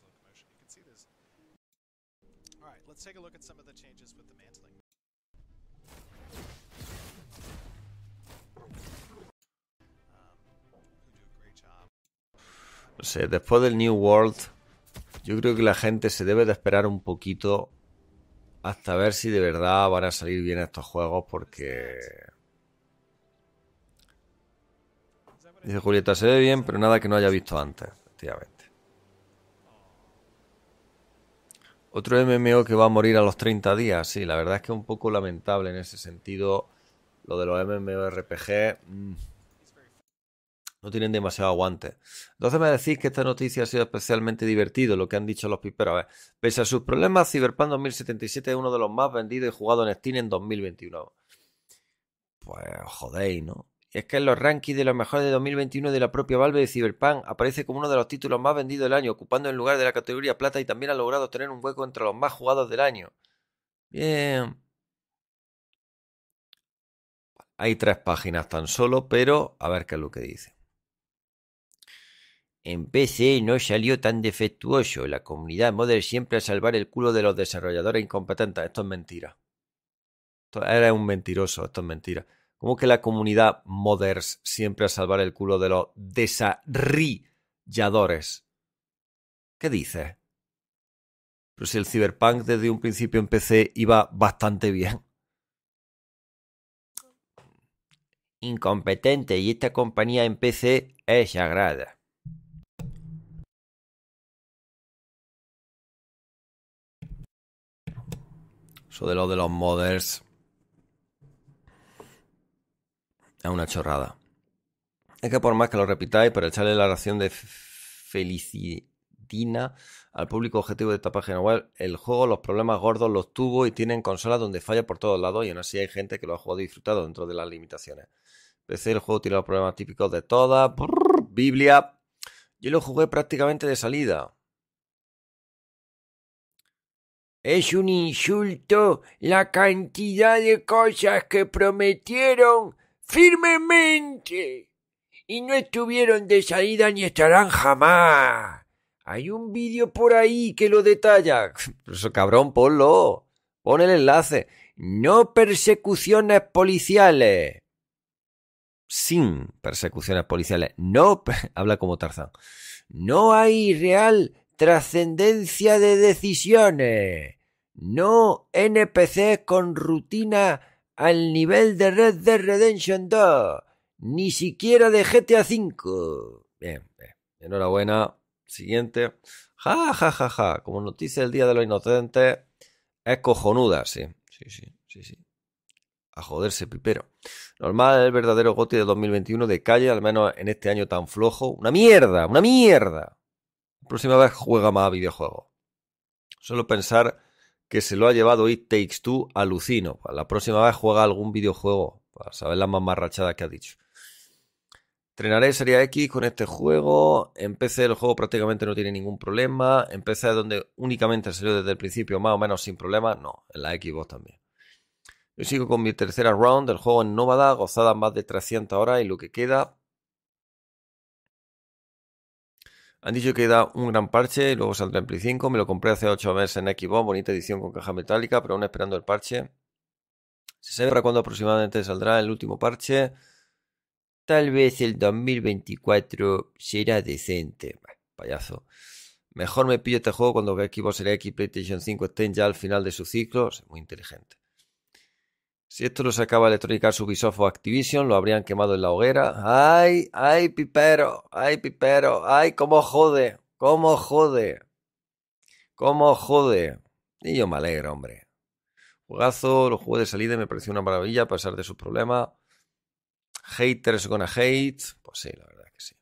después del New World, yo creo que la gente se debe de esperar un poquito hasta ver si de verdad van a salir bien estos juegos porque... Dice Julieta, se ve bien, pero nada que no haya visto antes, efectivamente. Otro MMO que va a morir a los 30 días, sí, la verdad es que es un poco lamentable en ese sentido. Lo de los RPG mm, no tienen demasiado aguante. Entonces me decís que esta noticia ha sido especialmente divertido, lo que han dicho los piperos. A ver, pese a sus problemas, Cyberpunk 2077 es uno de los más vendidos y jugados en Steam en 2021. Pues jodéis, ¿no? Es que en los rankings de los mejores de 2021 de la propia Valve de Cyberpunk aparece como uno de los títulos más vendidos del año, ocupando el lugar de la categoría plata y también ha logrado tener un hueco entre los más jugados del año. Bien. Hay tres páginas tan solo, pero a ver qué es lo que dice. En PC no salió tan defectuoso. La comunidad Modern siempre a salvar el culo de los desarrolladores incompetentes. Esto es mentira. Esto era un mentiroso, esto es mentira. ¿Cómo que la comunidad modders siempre a salvar el culo de los desarrolladores ¿Qué dices? Pero si el Cyberpunk desde un principio en PC iba bastante bien. Incompetente y esta compañía en PC es sagrada. de lo de los modders. Es una chorrada. Es que por más que lo repitáis, pero echarle la ración de felicidina al público objetivo de esta página web, el juego, los problemas gordos los tuvo y tienen consolas donde falla por todos lados y aún así hay gente que lo ha jugado y disfrutado dentro de las limitaciones. PC, el juego tiene los problemas típicos de todas. Biblia. Yo lo jugué prácticamente de salida. Es un insulto la cantidad de cosas que prometieron firmemente y no estuvieron de salida ni estarán jamás. Hay un vídeo por ahí que lo detalla. (laughs) Eso, cabrón, ponlo. Pon el enlace. No persecuciones policiales. Sin persecuciones policiales. No. (laughs) Habla como Tarzán. No hay real trascendencia de decisiones, no NPC con rutina al nivel de Red Dead Redemption 2, ni siquiera de GTA V. Bien, bien. enhorabuena. Siguiente. Ja, ja, ja, ja. Como noticia del Día de los Inocentes, es cojonuda, sí. Sí, sí, sí, sí. A joderse, pipero. Normal el verdadero GOTI de 2021 de calle, al menos en este año tan flojo. ¡Una mierda! ¡Una mierda! Próxima vez juega más videojuegos. Solo pensar que se lo ha llevado y Takes Two alucino. Pues la próxima vez juega algún videojuego para saber las mamarrachadas que ha dicho. Entrenaré sería X con este juego. Empecé el juego prácticamente no tiene ningún problema. Empecé donde únicamente salió desde el principio más o menos sin problemas. No, en la Xbox también. Yo sigo con mi tercera round del juego en Nómada, Gozada más de 300 horas y lo que queda Han dicho que da un gran parche y luego saldrá en Play 5. Me lo compré hace 8 meses en Xbox, bonita edición con caja metálica, pero aún esperando el parche. Se sabe para cuándo aproximadamente saldrá el último parche. Tal vez el 2024 será decente. payaso. Mejor me pillo este juego cuando Xbox Series X y PlayStation 5 estén ya al final de su ciclo. Es muy inteligente. Si esto lo sacaba Electronic Arts, Ubisoft o Activision, lo habrían quemado en la hoguera. ¡Ay, ay, pipero! ¡Ay, pipero! ¡Ay, cómo jode! ¡Cómo jode! ¡Cómo jode! Y yo me alegro, hombre. Jugazo, los juegos de salida me pareció una maravilla a pesar de sus problemas. Haters gonna hate. Pues sí, la verdad que sí.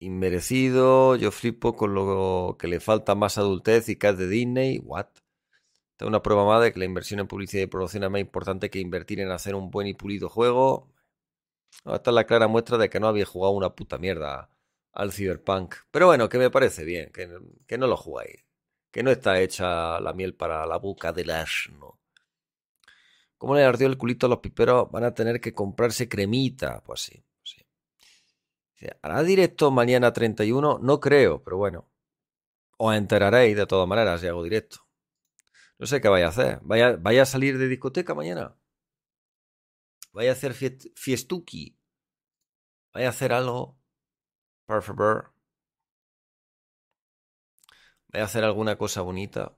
Inmerecido, yo flipo con lo que le falta más adultez y cat de Disney. What? Esta es una prueba más de que la inversión en publicidad y producción es más importante que invertir en hacer un buen y pulido juego. esta es la clara muestra de que no había jugado una puta mierda al Cyberpunk. Pero bueno, que me parece bien, que, no lo jugáis. Que no está hecha la miel para la boca del asno. Como le ardió el culito a los piperos, van a tener que comprarse cremita. Pues sí. Pues ¿Hará directo mañana 31? No creo, pero bueno. Os enteraréis de todas maneras si hago directo. No sé qué vaya a hacer. ¿Vaya, a salir de discoteca mañana? ¿Vaya a hacer fiestuki? ¿Vaya a hacer algo? Por ¿Vaya a hacer alguna cosa bonita?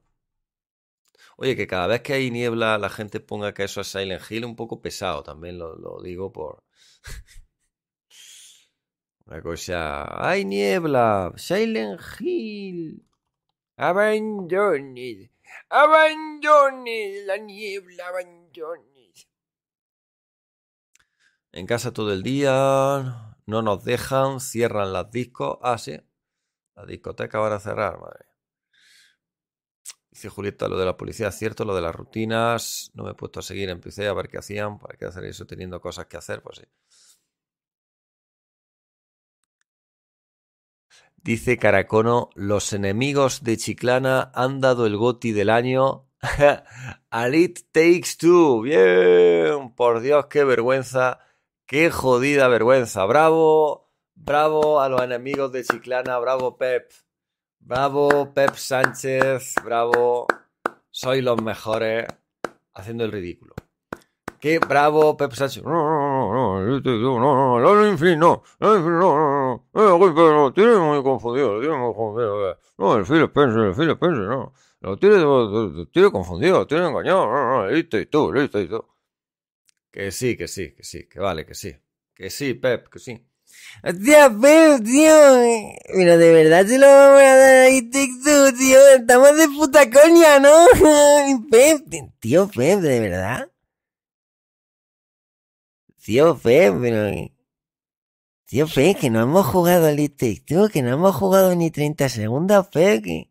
Oye, que cada vez que hay niebla la gente ponga que eso es Silent Hill un poco pesado, también lo, digo por... (laughs) Una cosa... ¡Hay niebla! ¡Silent Hill! ¡Abandoned! Abandones la niebla, abandones. En casa todo el día, no nos dejan, cierran las discos. Ah, sí. La discoteca va a cerrar, madre. Dice Julieta, lo de la policía es cierto, lo de las rutinas. No me he puesto a seguir, empecé a ver qué hacían, para qué hacer eso teniendo cosas que hacer, pues sí. Dice Caracono, los enemigos de Chiclana han dado el goti del año (laughs) al It Takes Two. Bien, por Dios, qué vergüenza, qué jodida vergüenza. Bravo, bravo a los enemigos de Chiclana, bravo Pep. Bravo Pep Sánchez, bravo. Soy los mejores haciendo el ridículo. Qué bravo Pep Sancho. No, no, no, No, no, no. no, no, no, No, no, no, no, no, lo tienes muy confundido, lo tienes muy confundido. No, el Phil Spencer, el Phil Spencer, no. Lo tienes, lo, confundido, lo tienes engañado, no, no, listo y tú, listo y tú. Que sí, que sí, que sí, que vale, que sí. Que sí, Pep, que sí. Hostia, Pep, tío. Mira, de verdad se lo vamos a dar ahí, TikTok, tío. Estamos de puta coña, ¿no? Pep, tío, Pep, de verdad. Tío Fe, pero... Tío Fe, que no hemos jugado al It que no hemos jugado ni 30 segundos, Fe, que...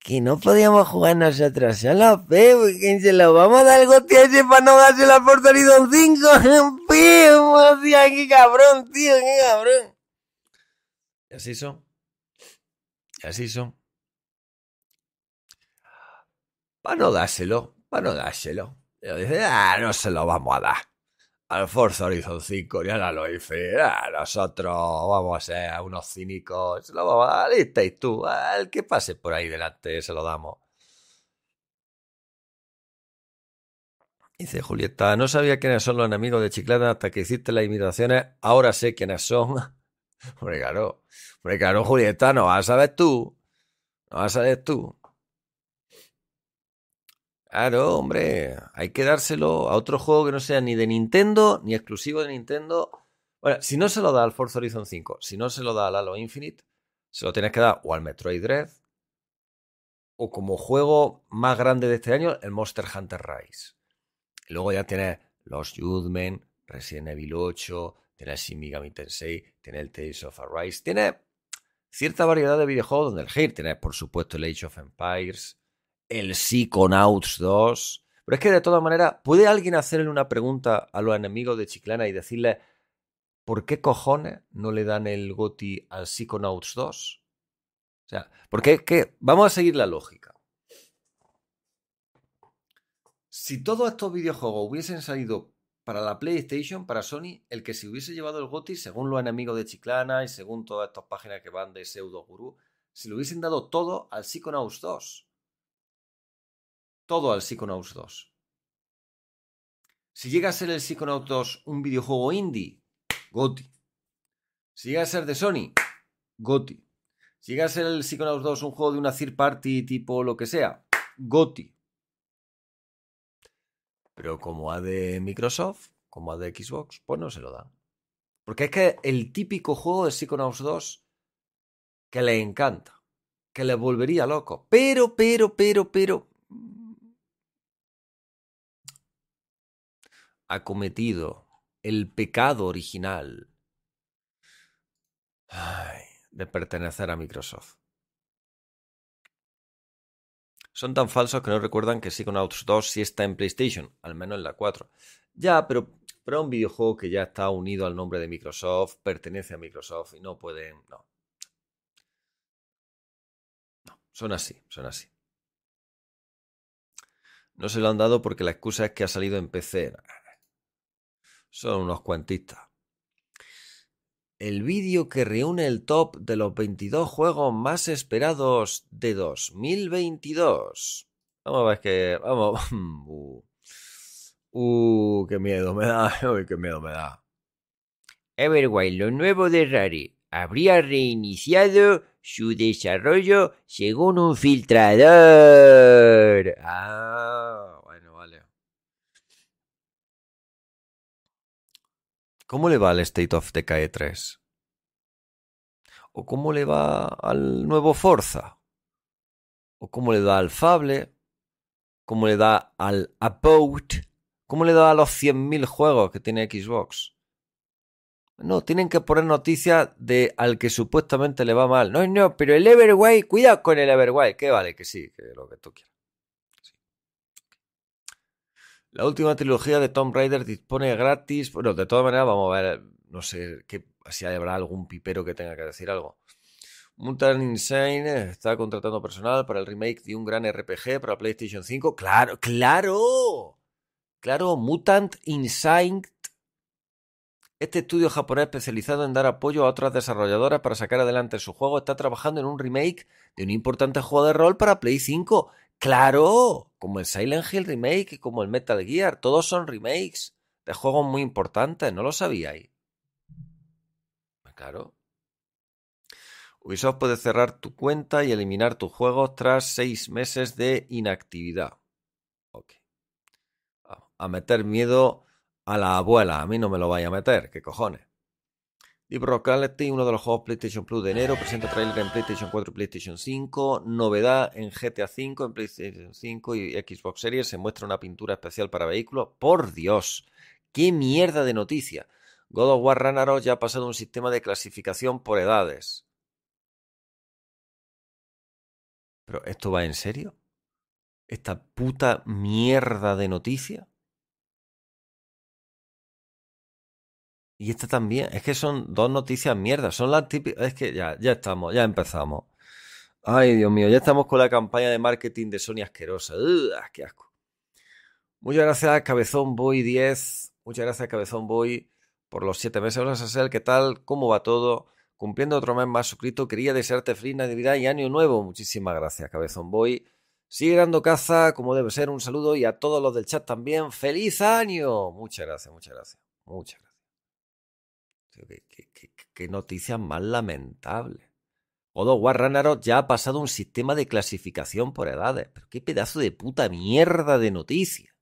Que no podíamos jugar nosotros solo, Fe, que se lo vamos a dar el ese para no la por sonido 5, Fe, tío, qué cabrón, tío, qué cabrón. Y así son. Y así son. Para no dárselo, para no dárselo. Yo dice, ah, no se lo vamos a dar al Forza Horizon 5 ya no lo hice. Ah, nosotros vamos a ser unos cínicos. Lo vamos a y tú, al que pase por ahí delante, se lo damos. Dice Julieta, no sabía quiénes son los enemigos de Chiclana hasta que hiciste las imitaciones. Ahora sé quiénes son. (laughs) Hombre, claro. Hombre, claro, Julieta, no vas a saber tú. No vas a saber tú. Claro, ah, hombre, hay que dárselo a otro juego que no sea ni de Nintendo, ni exclusivo de Nintendo. Bueno, si no se lo da al Forza Horizon 5, si no se lo da al Halo Infinite, se lo tienes que dar o al Metroid Dread, o como juego más grande de este año, el Monster Hunter Rise. Luego ya tienes los Judgment, Resident Evil 8, tienes Shin Megami 6, tienes el Tales of Arise, tienes cierta variedad de videojuegos donde el elegir. Tienes, por supuesto, el Age of Empires, el Psychonauts 2. Pero es que de todas maneras, ¿puede alguien hacerle una pregunta a los enemigos de Chiclana y decirle por qué cojones no le dan el GOTI al Psychonauts 2? O sea, porque es que vamos a seguir la lógica. Si todos estos videojuegos hubiesen salido para la PlayStation, para Sony, el que se hubiese llevado el GOTI, según los enemigos de Chiclana y según todas estas páginas que van de pseudo gurú, si lo hubiesen dado todo al Siconauts 2 todo al Psychonauts 2. Si llega a ser el Psychonauts 2 un videojuego indie, Goti. Si llega a ser de Sony, Goti. Si llega a ser el Psychonauts 2 un juego de una third party tipo lo que sea, Goti. Pero como ha de Microsoft, como ha de Xbox, pues no se lo dan. Porque es que el típico juego de Psychonauts 2 que le encanta, que le volvería loco. Pero, pero, pero, pero. ha cometido, el pecado original de pertenecer a Microsoft. Son tan falsos que no recuerdan que Psychonauts 2 sí está en PlayStation, al menos en la 4. Ya, pero, pero un videojuego que ya está unido al nombre de Microsoft, pertenece a Microsoft y no pueden. No. No, son así, son así. No se lo han dado porque la excusa es que ha salido en PC son unos cuentistas. El vídeo que reúne el top de los 22 juegos más esperados de 2022. Vamos a ver qué... Vamos... (laughs) Uh, uh, qué miedo me da. (laughs) Uy, qué miedo me da. Everwild, lo nuevo de Rare, habría reiniciado su desarrollo según un filtrador. Ah. ¿Cómo le va al State of Decay 3? ¿O cómo le va al nuevo Forza? ¿O cómo le da al Fable? ¿Cómo le da al About? ¿Cómo le da a los 100.000 juegos que tiene Xbox? No, tienen que poner noticias de al que supuestamente le va mal. No, no, pero el Everway, cuidado con el Everway, que vale, que sí, que lo que tú quieras. La última trilogía de Tomb Raider dispone gratis. Bueno, de todas maneras, vamos a ver. No sé qué, si habrá algún pipero que tenga que decir algo. Mutant Insane está contratando personal para el remake de un gran RPG para PlayStation 5. ¡Claro! ¡Claro! ¡Claro! Mutant Insane. Este estudio japonés especializado en dar apoyo a otras desarrolladoras para sacar adelante su juego está trabajando en un remake de un importante juego de rol para Play 5. Claro, como el Silent Hill Remake y como el Metal Gear, todos son remakes de juegos muy importantes, ¿no lo sabíais? Pues claro. Ubisoft puede cerrar tu cuenta y eliminar tus juegos tras seis meses de inactividad. Ok. A meter miedo a la abuela, a mí no me lo vaya a meter, qué cojones. Deep Rock uno de los juegos PlayStation Plus de enero, presenta trailer en PlayStation 4 y PlayStation 5, novedad en GTA 5, en PlayStation 5 y Xbox Series, se muestra una pintura especial para vehículos. ¡Por Dios! ¡Qué mierda de noticia! God of War Ragnarok ya ha pasado un sistema de clasificación por edades. ¿Pero esto va en serio? ¿Esta puta mierda de noticia? Y esta también. Es que son dos noticias mierdas. Son las típicas. Es que ya, ya estamos, ya empezamos. Ay, Dios mío, ya estamos con la campaña de marketing de Sony asquerosa. ¡Qué asco! Muchas gracias, Cabezón Boy 10. Muchas gracias, Cabezón Boy, por los siete meses. Hola, el ¿qué tal? ¿Cómo va todo? Cumpliendo otro mes más suscrito, quería desearte feliz Navidad y Año Nuevo. Muchísimas gracias, Cabezón Boy. Sigue dando caza, como debe ser. Un saludo y a todos los del chat también. ¡Feliz año! Muchas gracias, muchas gracias. Muchas gracias qué, noticias más lamentables. Odo War ya ha pasado un sistema de clasificación por edades. Pero qué pedazo de puta mierda de noticia.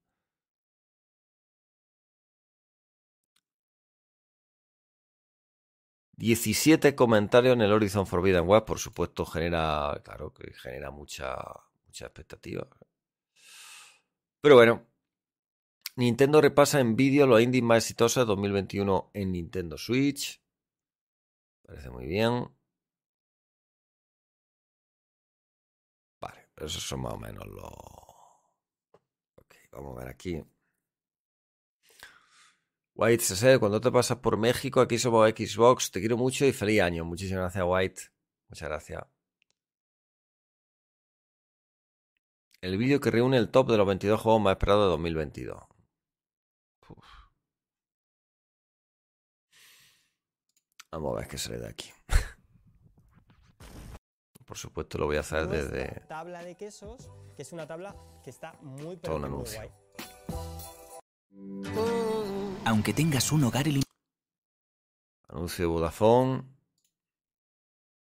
17 comentarios en el Horizon Forbidden West, por supuesto, genera, claro que genera mucha, mucha expectativa. Pero bueno, Nintendo repasa en vídeo los indie más exitosos de 2021 en Nintendo Switch. Parece muy bien. Vale, pero esos son más o menos los. Ok, vamos a ver aquí. White CC, cuando te pasas por México, aquí somos Xbox. Te quiero mucho y feliz año. Muchísimas gracias, White. Muchas gracias. El vídeo que reúne el top de los 22 juegos más esperados de 2022. Vamos a ver qué sale de aquí. (laughs) Por supuesto lo voy a hacer desde... Tabla de quesos, que es una tabla que está muy... Todo un anuncio. Aunque tengas un hogar... Anuncio de Vodafone.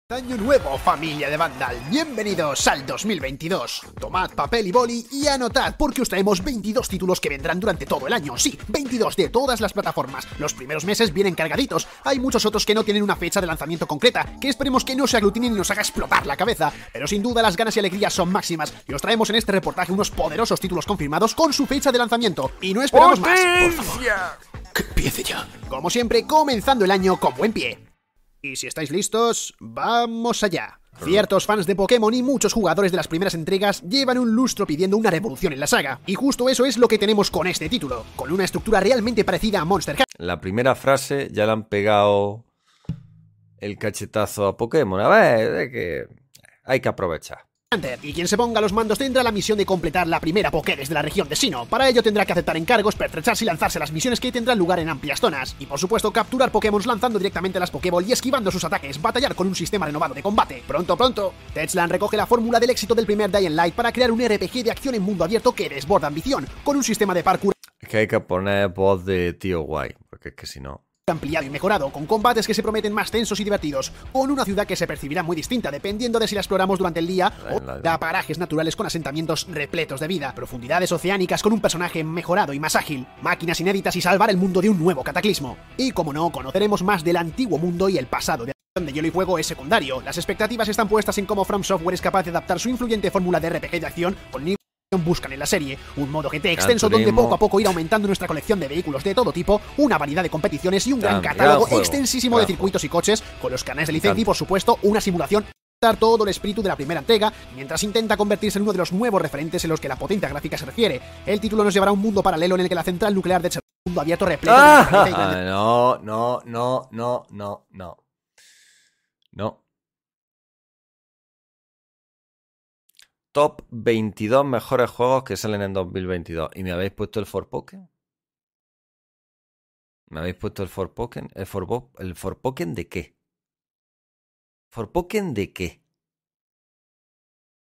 Año nuevo, familia de Vandal. Bienvenidos al 2022. Tomad papel y boli y anotad, porque os traemos 22 títulos que vendrán durante todo el año. Sí, 22 de todas las plataformas. Los primeros meses vienen cargaditos. Hay muchos otros que no tienen una fecha de lanzamiento concreta, que esperemos que no se aglutinen y nos haga explotar la cabeza. Pero sin duda las ganas y alegrías son máximas. Y os traemos en este reportaje unos poderosos títulos confirmados con su fecha de lanzamiento. Y no esperamos más. Que empiece ya. Como siempre, comenzando el año con buen pie. Y si estáis listos, vamos allá. Ciertos fans de Pokémon y muchos jugadores de las primeras entregas llevan un lustro pidiendo una revolución en la saga, y justo eso es lo que tenemos con este título, con una estructura realmente parecida a Monster Hunter. La primera frase ya le han pegado el cachetazo a Pokémon, a ver, que hay que aprovechar y quien se ponga los mandos tendrá la misión de completar la primera Pokédex de la región de Sino. Para ello tendrá que aceptar encargos, pertrecharse y lanzarse las misiones que tendrán lugar en amplias zonas. Y por supuesto, capturar Pokémon lanzando directamente las Pokéball y esquivando sus ataques, batallar con un sistema renovado de combate. Pronto, pronto, Techland recoge la fórmula del éxito del primer Dying Light para crear un RPG de acción en mundo abierto que desborda ambición, con un sistema de parkour. Es que hay que poner voz de tío guay, porque es que si no ampliado y mejorado, con combates que se prometen más tensos y divertidos, con una ciudad que se percibirá muy distinta dependiendo de si la exploramos durante el día o da parajes naturales con asentamientos repletos de vida, profundidades oceánicas con un personaje mejorado y más ágil, máquinas inéditas y salvar el mundo de un nuevo cataclismo. Y como no, conoceremos más del antiguo mundo y el pasado de de hielo y fuego es secundario. Las expectativas están puestas en cómo From Software es capaz de adaptar su influyente fórmula de RPG de acción con buscan en la serie, un modo GT extenso donde poco a poco ir aumentando nuestra colección de vehículos de todo tipo, una variedad de competiciones y un gran catálogo extensísimo de circuitos y coches, con los canales de licencia y por supuesto una simulación todo el espíritu de la primera entrega, mientras intenta convertirse en uno de los nuevos referentes en los que la potencia gráfica se refiere. El título nos llevará a un mundo paralelo en el que la central nuclear de Chernobyl mundo abierto repleto de... Ah, ah, no, no, no, no, no, no. No. top 22 mejores juegos que salen en 2022. ¿Y me habéis puesto el Forpoken? ¿Me habéis puesto el Forpoken? ¿El, For el Forpoken de qué? ¿Forpoken de qué?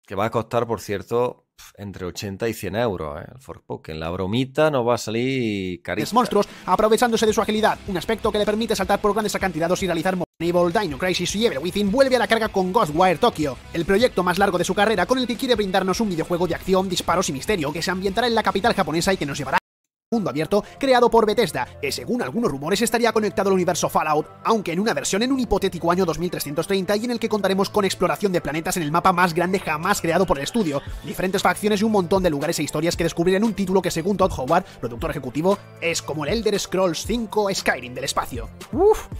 Que va a costar, por cierto, entre 80 y 100 euros, ¿eh? el en La bromita no va a salir Los monstruos, aprovechándose de su agilidad, un aspecto que le permite saltar por grandes acantilados y realizar Evil Dino Crisis y Evil Within vuelve a la carga con Ghostwire Tokyo, el proyecto más largo de su carrera con el que quiere brindarnos un videojuego de acción, disparos y misterio que se ambientará en la capital japonesa y que nos llevará mundo abierto creado por Bethesda, que según algunos rumores estaría conectado al universo Fallout, aunque en una versión en un hipotético año 2330 y en el que contaremos con exploración de planetas en el mapa más grande jamás creado por el estudio, diferentes facciones y un montón de lugares e historias que descubrir en un título que según Todd Howard, productor ejecutivo, es como el Elder Scrolls V Skyrim del espacio.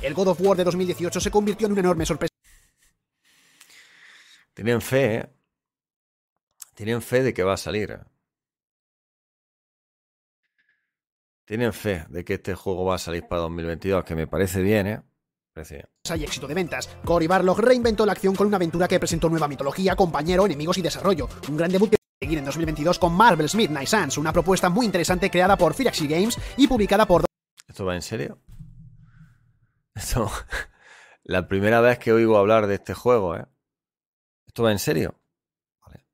el God of War de 2018 se convirtió en una enorme sorpresa. Tienen fe, ¿eh? Tienen fe de que va a salir. tienen fe de que este juego va a salir para 2022, que me parece bien, ¿eh? Hay éxito de ventas. Cory Barlog reinventó la acción con una aventura que presentó nueva mitología, compañero, enemigos y desarrollo. Un gran debut que seguir en 2022 con Marvel's Midnight Suns, una propuesta muy interesante creada por Firaxy Games y publicada por... ¿Esto va en serio? Esto... (laughs) la primera vez que oigo hablar de este juego, ¿eh? ¿Esto va en serio? Vale.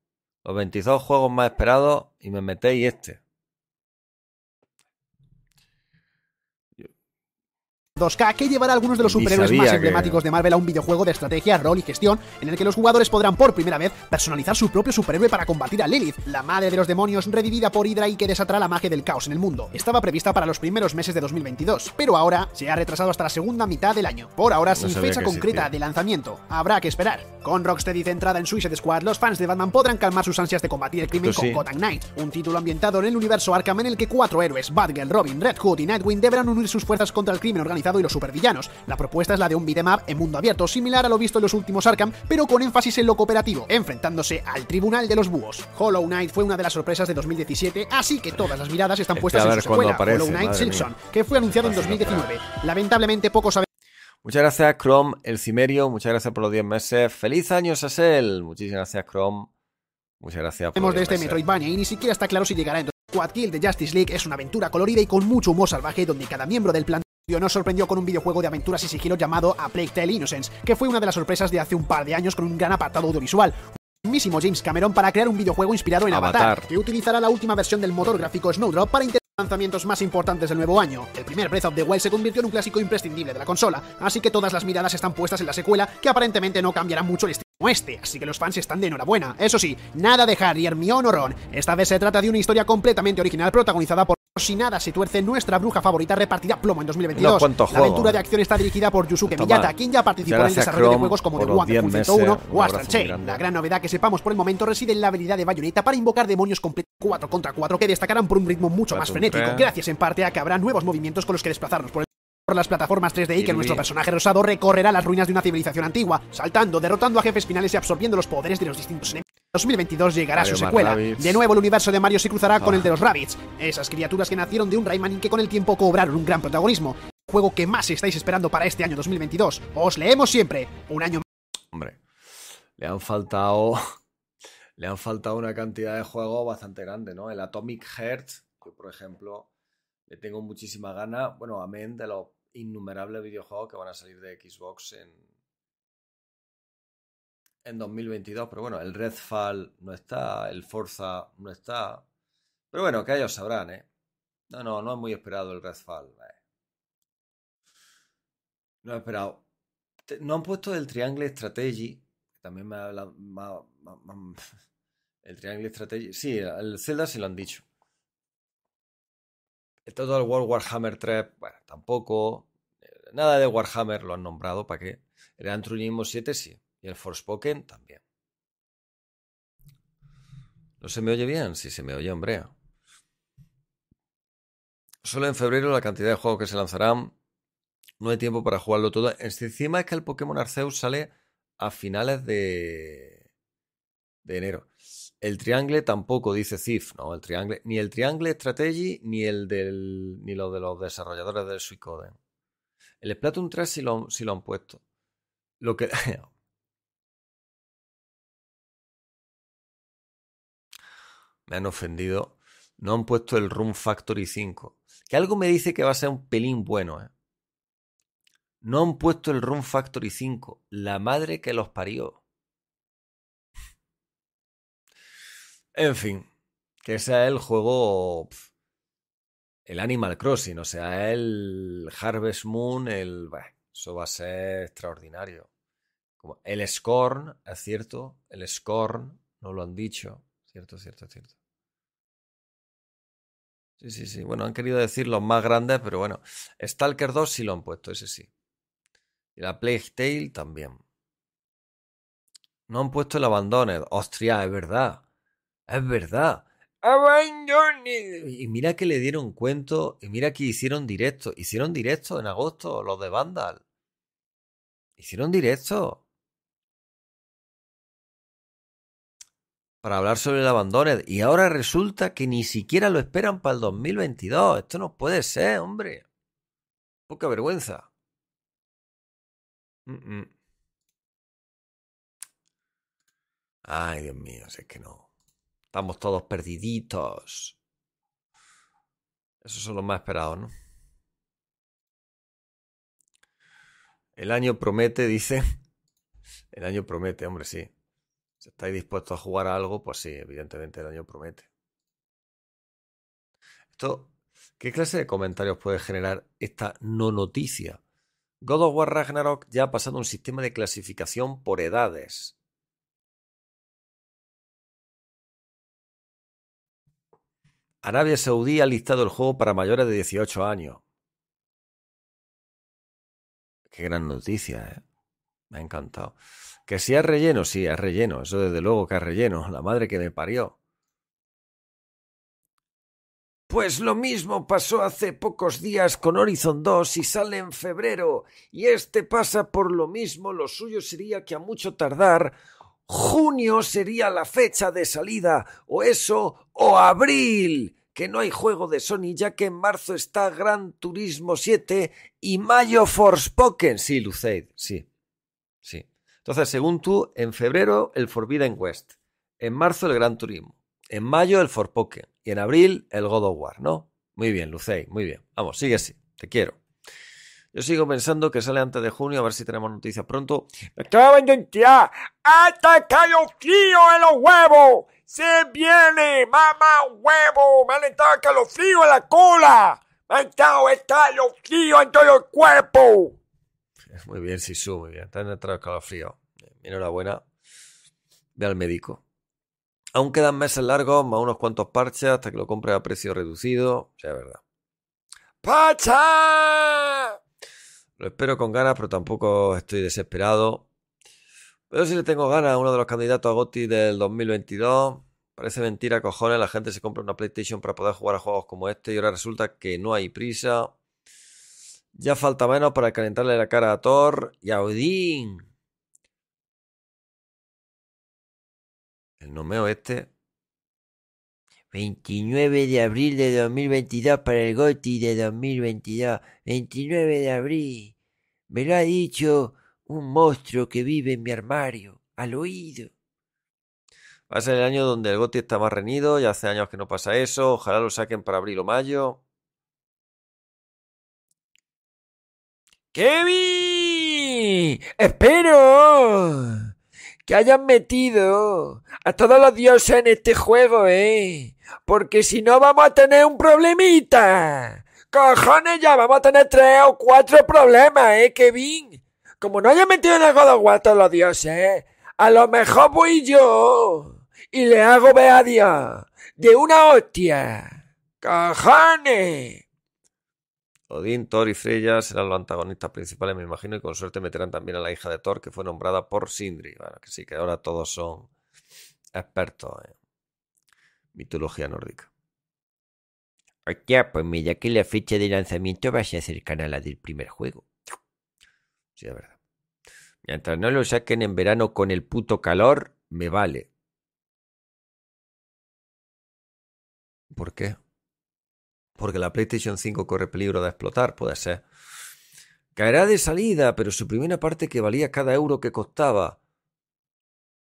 Los 22 juegos más esperados y me metéis este. 2K que llevará a algunos de los superhéroes más emblemáticos de Marvel a un videojuego de estrategia, rol y gestión en el que los jugadores podrán por primera vez personalizar su propio superhéroe para combatir a Lilith, la madre de los demonios revivida por Hydra y que desatará la magia del caos en el mundo. Estaba prevista para los primeros meses de 2022, pero ahora se ha retrasado hasta la segunda mitad del año. Por ahora sin fecha concreta de lanzamiento, habrá que esperar. Con Rocksteady entrada en Suicide Squad, los fans de Batman podrán calmar sus ansias de combatir el crimen con Gotham Knight, un título ambientado en el universo Arkham en el que cuatro héroes, Batgirl, Robin, Red Hood y Nightwing deberán unir sus fuerzas contra el crimen organizado y los supervillanos. La propuesta es la de un em en mundo abierto, similar a lo visto en los últimos Arkham, pero con énfasis en lo cooperativo, enfrentándose al Tribunal de los Búhos. Hollow Knight fue una de las sorpresas de 2017, así que todas las miradas están puestas en su secuela, Hollow Knight Simpson, que fue anunciado en 2019. Lamentablemente poco sabemos Muchas gracias, Chrome, el Cimerio. Muchas gracias por los 10 meses. ¡Feliz año, Sassel, Muchísimas gracias, Chrome. Muchas gracias por. este y ni siquiera está claro si llegará en de Justice League es una aventura colorida y con mucho humor salvaje donde cada miembro del plan nos sorprendió con un videojuego de aventuras y sigilo llamado A Plague Tale Innocence, que fue una de las sorpresas de hace un par de años con un gran apartado audiovisual, mismísimo James Cameron para crear un videojuego inspirado en Avatar, que utilizará la última versión del motor gráfico Snowdrop para intentar lanzamientos más importantes del nuevo año. El primer Breath of the Wild se convirtió en un clásico imprescindible de la consola, así que todas las miradas están puestas en la secuela, que aparentemente no cambiará mucho el estilo este, así que los fans están de enhorabuena. Eso sí, nada de Harry, Hermione o Ron. Esta vez se trata de una historia completamente original protagonizada por si nada se tuerce, nuestra bruja favorita repartida plomo en 2022. la aventura de acción está dirigida por Yusuke Miyata, quien ya participó en el desarrollo de juegos como The Wonderful 101 o Astral Chain. La gran novedad que sepamos por el momento reside en la habilidad de Bayonetta para invocar demonios completos 4 contra 4 que destacarán por un ritmo mucho más frenético, gracias en parte a que habrá nuevos movimientos con los que desplazarnos por el por las plataformas 3D que nuestro personaje rosado recorrerá las ruinas de una civilización antigua, saltando, derrotando a jefes finales y absorbiendo los poderes de los distintos enemigos. 2022 llegará a su secuela. De nuevo el universo de Mario se cruzará con el de los ah. Rabbits, esas criaturas que nacieron de un Rayman y que con el tiempo cobraron un gran protagonismo. El juego que más estáis esperando para este año 2022. Os leemos siempre. Un año más. Hombre, le han faltado (laughs) le han faltado una cantidad de juego bastante grande, ¿no? El Atomic Heart, que por ejemplo le tengo muchísima gana, bueno, amén de lo innumerables videojuegos que van a salir de Xbox en, en 2022. Pero bueno, el Redfall no está, el Forza no está. Pero bueno, que ellos sabrán, ¿eh? No, no, no es muy esperado el Redfall. Eh. No he esperado. No han puesto el Triangle Strategy. Que también me ha hablado. (laughs) el Triangle Strategy. Sí, el Zelda sí lo han dicho. El Total World Warhammer 3, bueno, tampoco. Nada de Warhammer lo han nombrado, ¿para qué? El Antrunimo 7 sí, y el Forspoken también. ¿No se me oye bien? Sí, se me oye, hombre. Solo en febrero la cantidad de juegos que se lanzarán. No hay tiempo para jugarlo todo. Encima es que el Pokémon Arceus sale a finales de, de enero. El Triangle tampoco, dice Cif, ¿no? El triangle, ni el Triangle Strategy ni el del, ni lo de los desarrolladores del Suicoden. El Splatoon 3 sí lo, lo han puesto. Lo que. (laughs) me han ofendido. No han puesto el Room Factory 5. Que algo me dice que va a ser un pelín bueno, ¿eh? No han puesto el Room Factory 5. La madre que los parió. En fin, que sea el juego el Animal Crossing, o sea, el Harvest Moon, el... eso va a ser extraordinario. Como el Scorn, es cierto, el Scorn, no lo han dicho, cierto, cierto, cierto. Sí, sí, sí. Bueno, han querido decir los más grandes, pero bueno. Stalker 2 sí lo han puesto, ese sí. Y la Plague Tale también. No han puesto el Abandoned. Ostia, es verdad. Es verdad. Y mira que le dieron cuento, y mira que hicieron directo. Hicieron directo en agosto los de Vandal. Hicieron directo. Para hablar sobre el Abandoned. Y ahora resulta que ni siquiera lo esperan para el 2022. Esto no puede ser, hombre. Poca vergüenza. Mm, mm. Ay, Dios mío, si es que no. Estamos todos perdiditos. Eso son los más esperados, ¿no? El año promete, dice. El año promete, hombre, sí. Si estáis dispuestos a jugar a algo, pues sí, evidentemente el año promete. Esto, ¿qué clase de comentarios puede generar esta no noticia? God of War Ragnarok ya ha pasado un sistema de clasificación por edades. Arabia Saudí ha listado el juego para mayores de 18 años. Qué gran noticia, ¿eh? Me ha encantado. Que si es relleno, sí, es relleno. Eso desde luego que es relleno. La madre que me parió. Pues lo mismo pasó hace pocos días con Horizon 2 y sale en febrero. Y este pasa por lo mismo. Lo suyo sería que a mucho tardar junio sería la fecha de salida, o eso, o abril que no hay juego de Sony ya que en marzo está Gran Turismo 7 y mayo Forspoken. Sí, Luceid, sí. Sí. Entonces, según tú, en febrero el Forbidden West, en marzo el Gran Turismo, en mayo el Forspoken y en abril el God of War, ¿no? Muy bien, Luceid, muy bien. Vamos, sigue así, te quiero. Yo sigo pensando que sale antes de junio, a ver si tenemos noticias pronto. ¡Me identidad! ¡Hasta que frío en los huevos! Se viene, mamá huevo. Me han entrado frío en la cola. Me han entrado frío en todo el cuerpo. Muy bien, Sisu, muy bien. Te han entrado calofrío. Enhorabuena. Ve al médico. Aún quedan meses largos, más unos cuantos parches hasta que lo compre a precio reducido. Ya es verdad. ¡Pacha! Lo espero con ganas, pero tampoco estoy desesperado. Pero si le tengo ganas a uno de los candidatos a GOTI del 2022. Parece mentira, cojones, la gente se compra una PlayStation para poder jugar a juegos como este y ahora resulta que no hay prisa. Ya falta menos para calentarle la cara a Thor y a Odín. El nomeo este. 29 de abril de 2022 para el GOTI de 2022. 29 de abril. Me lo ha dicho un monstruo que vive en mi armario, al oído. Va a ser el año donde el goti está más reñido, ya hace años que no pasa eso, ojalá lo saquen para abril o mayo. ¡Kevin! ¡Espero! Que hayan metido a todos los dioses en este juego, ¿eh? Porque si no vamos a tener un problemita. ¡Cojones ya! Vamos a tener tres o cuatro problemas, ¿eh, Kevin? Como no haya metido en el God of War los dioses, ¿eh? a lo mejor voy yo y le hago beadia de una hostia. ¡Cajane! Odín, Thor y Freya serán los antagonistas principales, me imagino, y con suerte meterán también a la hija de Thor, que fue nombrada por Sindri. Bueno, que sí, que ahora todos son expertos en mitología nórdica. Ya, pues mira que la fecha de lanzamiento va a ser cercana a la del primer juego. Sí, es verdad. Mientras no lo saquen en verano con el puto calor, me vale. ¿Por qué? Porque la PlayStation 5 corre peligro de explotar, puede ser. Caerá de salida, pero su primera parte que valía cada euro que costaba.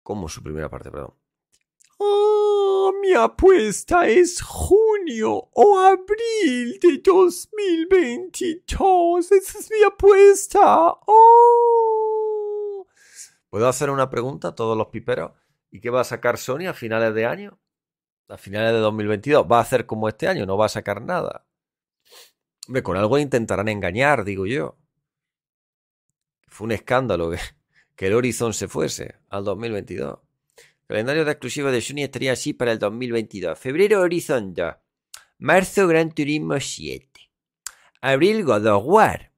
¿Cómo su primera parte, perdón? mi apuesta es junio o abril de 2022. Esa es mi apuesta. Oh. ¿Puedo hacer una pregunta a todos los piperos? ¿Y qué va a sacar Sony a finales de año? A finales de 2022. Va a hacer como este año, no va a sacar nada. con algo intentarán engañar, digo yo. Fue un escándalo que, que el Horizon se fuese al 2022. Calendario de exclusivo de Sony estaría así para el 2022. Febrero Horizon 2. Marzo Gran Turismo 7. Abril God of War.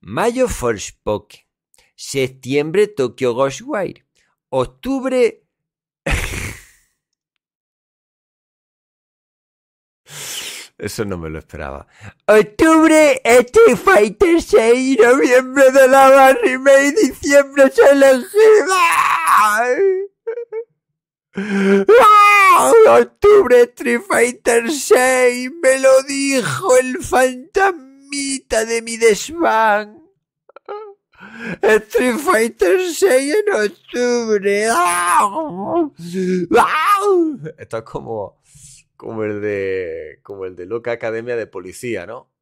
Mayo, Force Poke Septiembre Tokyo Ghostwire. Octubre... (laughs) Eso no me lo esperaba. Octubre, Street Fighter 6, noviembre de la Barry May, diciembre, los Hill. ¡Ah! Octubre Street Fighter 6 me lo dijo el fantasmita de mi desván. Street Fighter 6 en octubre. ¡Ah! Esto es como, como el de como el de Loca Academia de Policía, ¿no?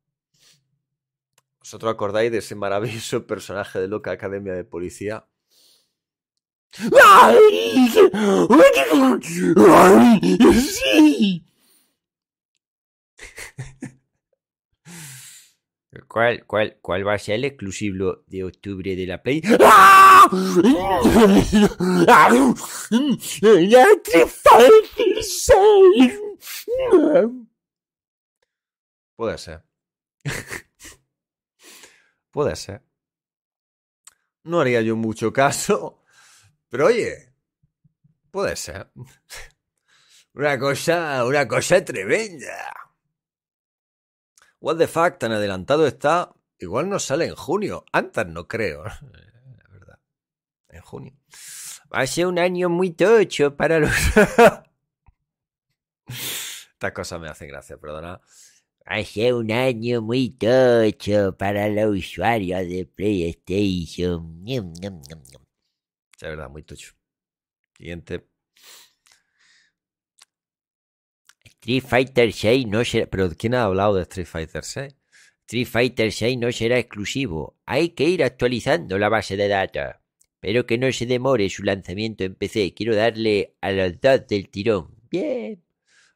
¿Vosotros acordáis de ese maravilloso personaje de Loca Academia de Policía? ¿Cuál, cuál, ¿Cuál va a ser el exclusivo de octubre de la Play? Puede ser. (laughs) Puede ser. No haría yo mucho caso pero oye, puede ser. (laughs) Una cosa, una cosa tremenda. What the fuck tan adelantado está. Igual no sale en junio. Antes no creo. (laughs) La verdad. En junio. Va a ser un año muy tocho para los. (laughs) Estas cosas me hacen gracia, perdona. ser un año muy tocho para los usuarios de PlayStation. Es verdad, muy tocho. Siguiente. Street Fighter 6 no será. Pero ¿quién ha hablado de Street Fighter 6? Street Fighter 6 no será exclusivo. Hay que ir actualizando la base de datos. Pero que no se demore su lanzamiento en PC. Quiero darle a la edad del tirón. Bien.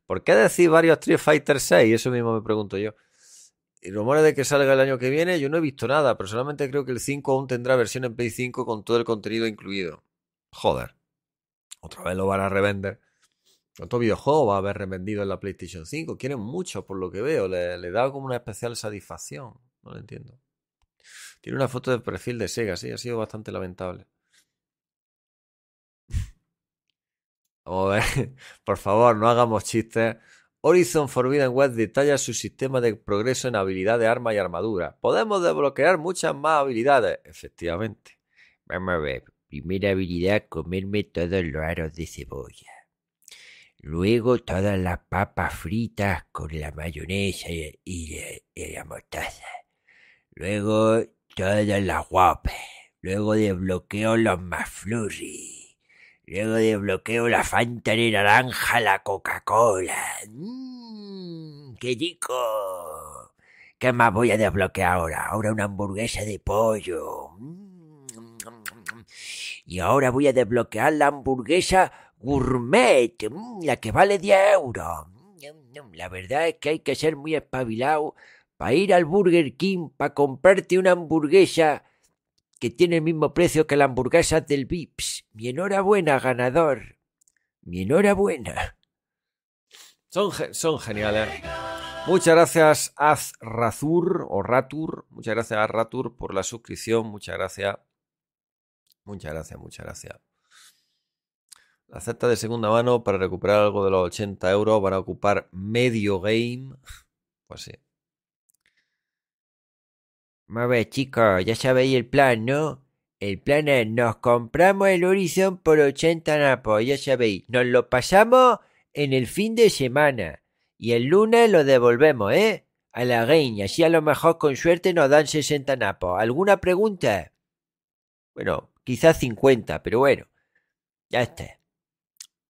¿Por qué decir varios Street Fighter 6? Eso mismo me pregunto yo. Y rumores de que salga el año que viene, yo no he visto nada. Personalmente creo que el 5 aún tendrá versión en Play 5 con todo el contenido incluido. Joder. Otra vez lo van a revender. ¿Cuánto videojuego va a haber revendido en la PlayStation 5? Quieren mucho, por lo que veo. Le, le da como una especial satisfacción. No lo entiendo. Tiene una foto de perfil de Sega, sí, ha sido bastante lamentable. (laughs) Vamos a ver, (laughs) por favor, no hagamos chistes Horizon Forbidden West detalla su sistema de progreso en habilidad de arma y armadura. Podemos desbloquear muchas más habilidades. Efectivamente. Vamos a ver. Primera habilidad, comerme todos los aros de cebolla. Luego todas las papas fritas con la mayonesa y, la mostaza. Luego todas las guapas. Luego desbloqueo los más flurries. Luego desbloqueo la Fanta de naranja, la Coca-Cola. Mm, ¡Qué rico! ¿Qué más voy a desbloquear ahora? Ahora una hamburguesa de pollo. Mm, y ahora voy a desbloquear la hamburguesa gourmet, mm, la que vale 10 euros. La verdad es que hay que ser muy espabilado para ir al Burger King para comprarte una hamburguesa que tiene el mismo precio que la hamburguesa del Vips. Mi enhorabuena, ganador. Mi enhorabuena. Son, geniales. Muchas gracias a Razur o Ratur. Muchas gracias a Ratur por la suscripción. Muchas gracias. Muchas gracias, muchas gracias. La cesta de segunda mano para recuperar algo de los 80 euros van a ocupar medio game. Pues sí. A ver, chicos, ya sabéis el plan, ¿no? El plan es, nos compramos el Horizon por 80 napos, ya sabéis, nos lo pasamos en el fin de semana. Y el lunes lo devolvemos, ¿eh? A la y así a lo mejor con suerte nos dan 60 napos. ¿Alguna pregunta? Bueno, quizás 50, pero bueno, ya está.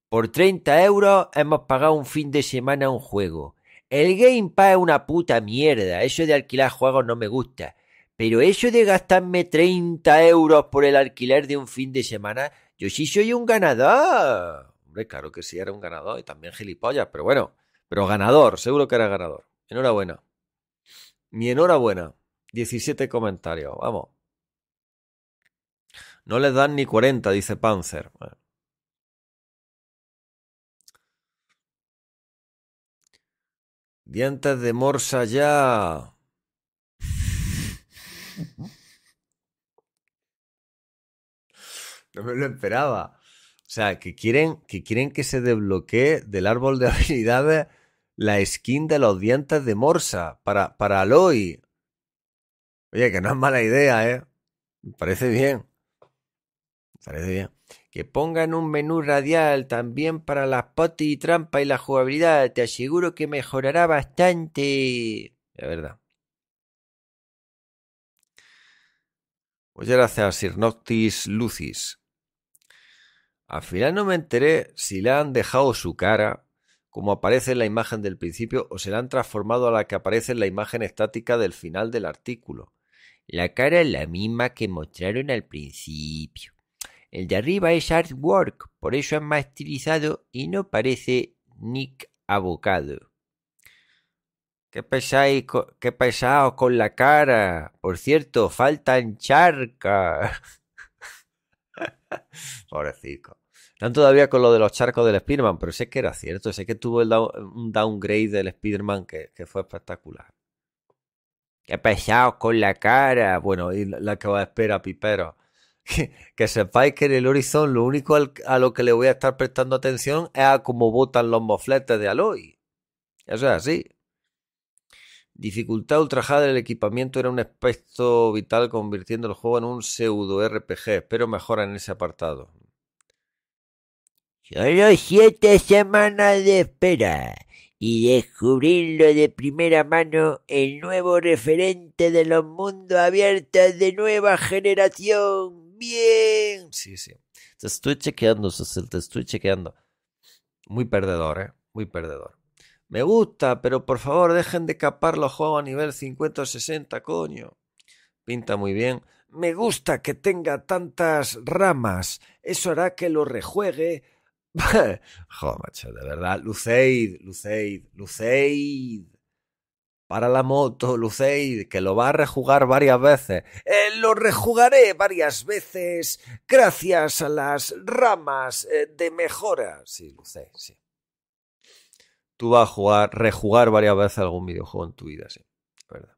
Por 30 euros hemos pagado un fin de semana un juego. El Game Pass es una puta mierda, eso de alquilar juegos no me gusta. Pero eso de gastarme 30 euros por el alquiler de un fin de semana, yo sí soy un ganador. Hombre, claro que sí, era un ganador y también gilipollas, pero bueno, pero ganador, seguro que era ganador. Enhorabuena. Mi enhorabuena. 17 comentarios, vamos. No les dan ni 40, dice Panzer. Dientes de morsa ya. No me lo esperaba. O sea, que quieren, que quieren que se desbloquee del árbol de (laughs) habilidades eh, la skin de los dientes de Morsa para, para Aloy. Oye, que no es mala idea, ¿eh? Me parece bien. Me parece bien. Que pongan un menú radial también para las potes y trampa y la jugabilidad. Te aseguro que mejorará bastante. La verdad. pues a hacia Sir Noctis Lucis. Al final no me enteré si le han dejado su cara, como aparece en la imagen del principio, o se la han transformado a la que aparece en la imagen estática del final del artículo. La cara es la misma que mostraron al principio. El de arriba es artwork, por eso es más estilizado y no parece Nick Abocado. ¿Qué pesado, qué con la cara? Por cierto, faltan charcas. (laughs) Pobrecito. Están todavía con lo de los charcos del Spider-Man, pero sé que era cierto, sé que tuvo el un downgrade del Spider-Man que, fue espectacular. ¡Qué pesado con la cara! Bueno, y la que va a esperar, Pipero. (laughs) Que, sepáis que en el Horizon lo único a lo que le voy a estar prestando atención es a cómo botan los mofletes de Aloy. Eso es así. Dificultad ultrajada del equipamiento era un aspecto vital convirtiendo el juego en un pseudo RPG, pero mejora en ese apartado. Solo siete semanas de espera y descubrirlo de primera mano el nuevo referente de los mundos abiertos de nueva generación. Bien. Sí, sí. Te estoy chequeando, Cecil, te estoy chequeando. Muy perdedor, ¿eh? Muy perdedor. Me gusta, pero por favor dejen de capar los juegos a nivel 50 o 60, coño. Pinta muy bien. Me gusta que tenga tantas ramas. Eso hará que lo rejuegue. (laughs) jo, macho, de verdad. Luceid, Luceid, Luceid. Para la moto, Luceid, que lo va a rejugar varias veces. Eh, lo rejugaré varias veces gracias a las ramas eh, de mejora. Sí, Luceid, sí tú vas a jugar, rejugar varias veces algún videojuego en tu vida, sí, ¿verdad?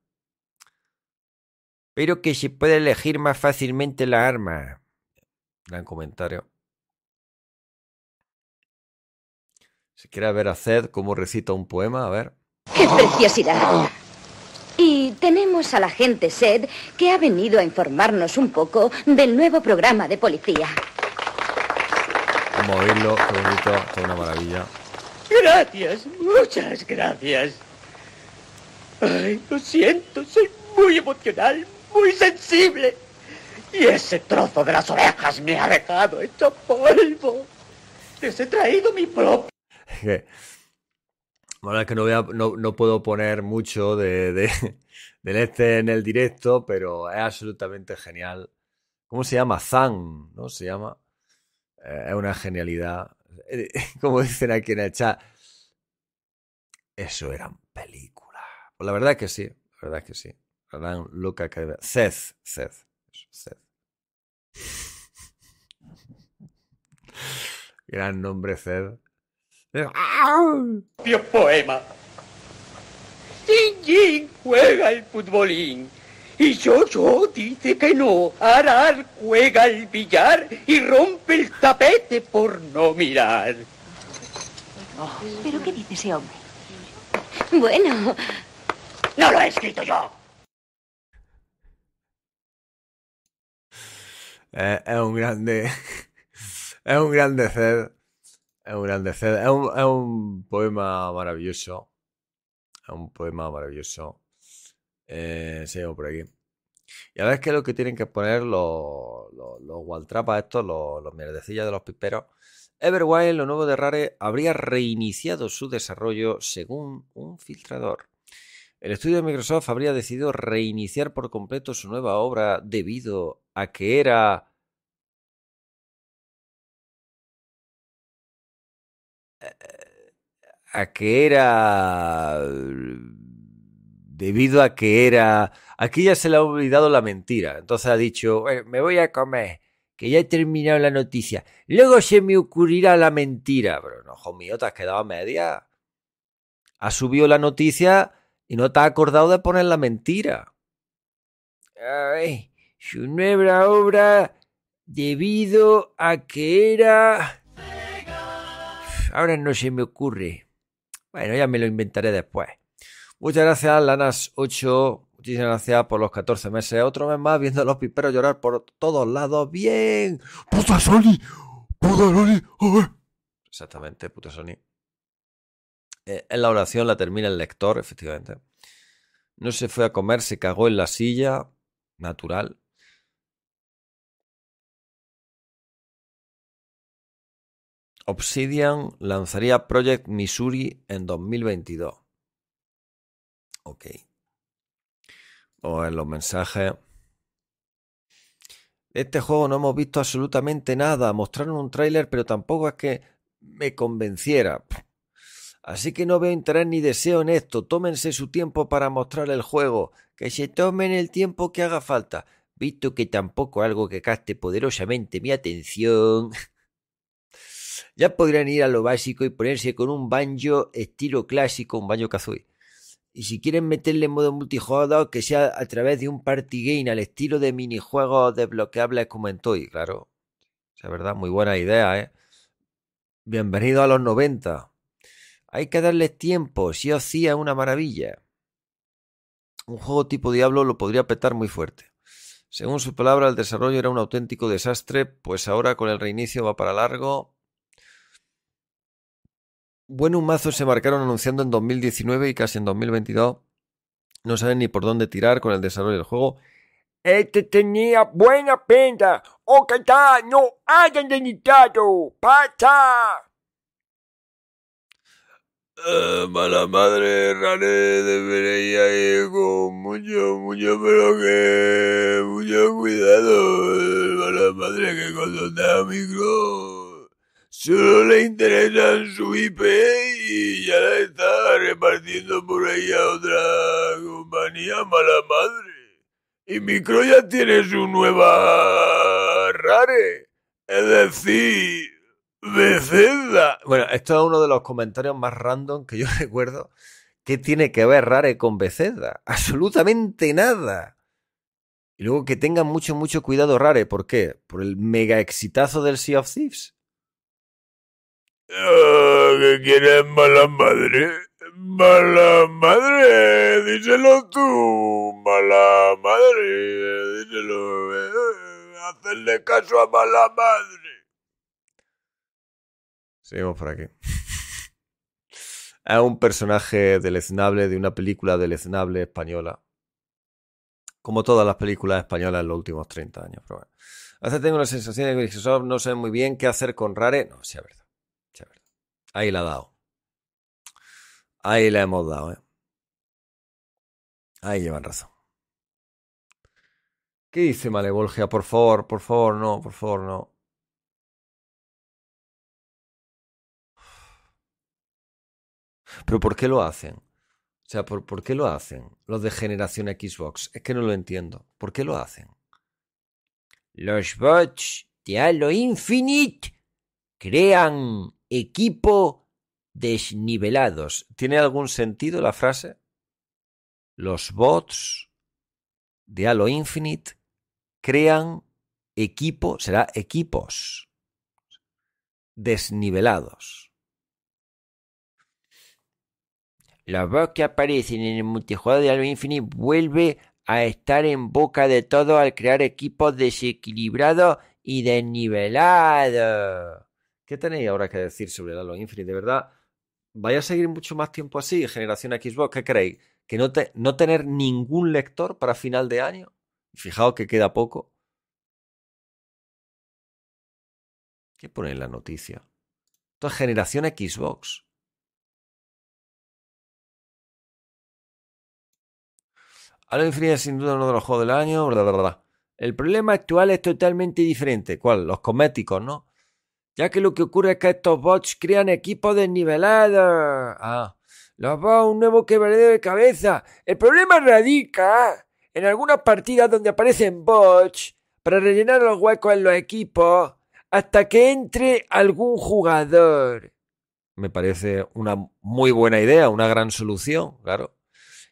Pero que se puede elegir más fácilmente la arma. Gran comentario. Si quieres ver a Zed cómo recita un poema, a ver. ¡Qué preciosidad! Y tenemos a la gente Sed que ha venido a informarnos un poco del nuevo programa de policía. como oírlo, bonito, una maravilla. Gracias, muchas gracias. Ay, lo siento, soy muy emocional, muy sensible. Y ese trozo de las orejas me ha dejado hecho polvo. Les he traído mi propio. Bueno, es que no, voy no, puedo poner mucho de, de, del este en el directo, pero es absolutamente genial. ¿Cómo se llama? Zan, ¿no? Se llama. Eh, es una genialidad (laughs) como dicen aquí en el chat, eso eran película película, pues la verdad que sí, la verdad que sí. Zed Luca, Cez, Cez, Cez. Gran nombre, Ced. Dios poema. Jin, juega el futbolín. Y yo, dice que no. Arar juega al billar y rompe el tapete por no mirar. ¿Pero qué dice ese hombre? Bueno. No lo he escrito yo. Eh, es un grande. (laughs) es un grande ser. Es un grande ser. Es es un poema maravilloso. Es un poema maravilloso. Eh, sigo por aquí. Y ahora es que lo que tienen que poner los, los, Waltrapas, estos, los, los de los piperos. Everwild, lo nuevo de Rare, habría reiniciado su desarrollo según un filtrador. El estudio de Microsoft habría decidido reiniciar por completo su nueva obra debido a que era... a que era debido a que era... Aquí ya se le ha olvidado la mentira. Entonces ha dicho, me voy a comer, que ya he terminado la noticia. Luego se me ocurrirá la mentira. Pero no, mío, te has quedado a media. Ha subido la noticia y no te has acordado de poner la mentira. Ay, su nueva obra debido a que era... Ahora no se me ocurre. Bueno, ya me lo inventaré después. Muchas gracias, Lanas8. Muchísimas gracias por los 14 meses. Otro mes más viendo a los piperos llorar por todos lados. ¡Bien! ¡Puta Sony! ¡Puta Sony! Exactamente, puta Sony. Eh, en la oración la termina el lector, efectivamente. No se fue a comer, se cagó en la silla. Natural. Obsidian lanzaría Project Missouri en 2022. Ok. a en los mensajes. Este juego no hemos visto absolutamente nada. Mostraron un tráiler, pero tampoco es que me convenciera. Así que no veo interés ni deseo en esto. Tómense su tiempo para mostrar el juego. Que se tomen el tiempo que haga falta. Visto que tampoco algo que caste poderosamente mi atención. (laughs) ya podrían ir a lo básico y ponerse con un banjo estilo clásico, un banjo kazooie. Y si quieren meterle modo multijugador, que sea a través de un party game al estilo de minijuegos desbloqueables como en Toy, claro. ¿es sea, verdad, muy buena idea, ¿eh? Bienvenido a los 90. Hay que darles tiempo, si o sí una maravilla. Un juego tipo Diablo lo podría petar muy fuerte. Según su palabra, el desarrollo era un auténtico desastre, pues ahora con el reinicio va para largo bueno, buen mazo se marcaron anunciando en 2019 y casi en 2022. No saben ni por dónde tirar con el desarrollo del juego. Este tenía buena pinta. O que tal, no hayan denitado. ¡Pata! Ah, mala madre, Rane, de ir con mucho, mucho, pero que mucho cuidado. Mala madre que con da micro. Solo le interesa su IP y ya la está repartiendo por ahí a otra compañía mala madre. Y Micro ya tiene su nueva rare, es decir, Bethesda. Bueno, esto es uno de los comentarios más random que yo (laughs) recuerdo. ¿Qué tiene que ver Rare con beceda Absolutamente nada. Y luego que tengan mucho, mucho cuidado Rare. ¿Por qué? Por el mega exitazo del Sea of Thieves. Ah, ¿Qué quieres, mala madre? Mala madre, díselo tú, mala madre, díselo. Eh, hacerle caso a mala madre. Seguimos por aquí. es (laughs) un personaje deleznable de una película deleznable española. Como todas las películas españolas en los últimos 30 años. Pero tengo la sensación de que no sé muy bien qué hacer con Rare. No, sí, a verdad. Ahí la ha dado. Ahí la hemos dado, ¿eh? Ahí llevan razón. ¿Qué dice Malevolgia? Por favor, por favor, no, por favor, no. Pero ¿por qué lo hacen? O sea, ¿por, ¿por qué lo hacen los de generación Xbox? Es que no lo entiendo. ¿Por qué lo hacen? Los bots de Halo Infinite crean equipo desnivelados. ¿Tiene algún sentido la frase? Los bots de Halo Infinite crean equipo, será equipos desnivelados. Los bots que aparecen en el multijugador de Halo Infinite vuelve a estar en boca de todo al crear equipos desequilibrados y desnivelados. ¿Qué tenéis ahora que decir sobre Halo Infinite? De verdad, ¿vaya a seguir mucho más tiempo así, generación Xbox? ¿Qué creéis? ¿Que no, tener ningún lector para final de año? Fijaos que queda poco. ¿Qué pone en la noticia? Esto generación Xbox. Halo Infinite es sin duda uno de los juegos del año. verdad, verdad. El problema actual es totalmente diferente. ¿Cuál? Los cosméticos, ¿no? ya que lo que ocurre es que estos bots crean equipos desnivelados. Ah, los bots un nuevo quebradero de cabeza. El problema radica en algunas partidas donde aparecen bots para rellenar los huecos en los equipos hasta que entre algún jugador. Me parece una muy buena idea, una gran solución, claro.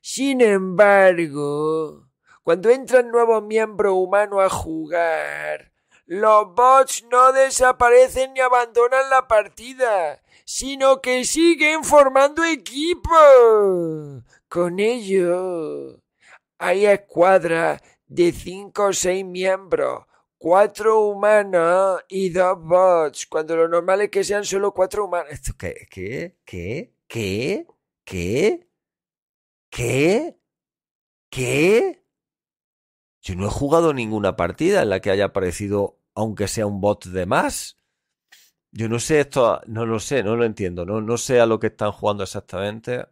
Sin embargo, cuando entran nuevos miembros humanos a jugar, los bots no desaparecen ni abandonan la partida, sino que siguen formando equipo. Con ello, hay escuadras de cinco o seis miembros, cuatro humanos y dos bots, cuando lo normal es que sean solo cuatro humanos. qué? ¿Qué? ¿Qué? ¿Qué? ¿Qué? ¿Qué? ¿Qué? Yo no he jugado ninguna partida en la que haya aparecido aunque sea un bot de más. Yo no sé esto, no lo sé, no lo entiendo, no, no sé a lo que están jugando exactamente.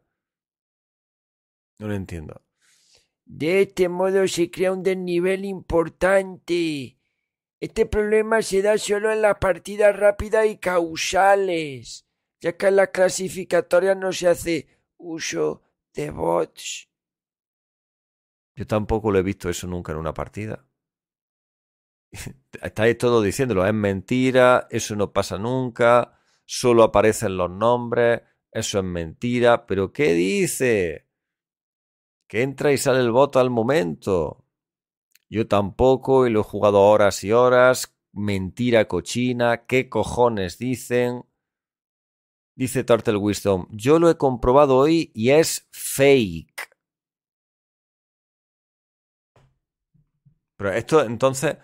No lo entiendo. De este modo se crea un desnivel importante. Este problema se da solo en las partidas rápidas y causales, ya que en las clasificatorias no se hace uso de bots. Yo tampoco lo he visto eso nunca en una partida. (laughs) estáis todos diciéndolo, es mentira, eso no pasa nunca, solo aparecen los nombres, eso es mentira, pero ¿qué dice? Que entra y sale el voto al momento. Yo tampoco y lo he jugado horas y horas, mentira cochina, ¿qué cojones dicen? Dice Turtle Wisdom, yo lo he comprobado hoy y es fake. Pero esto entonces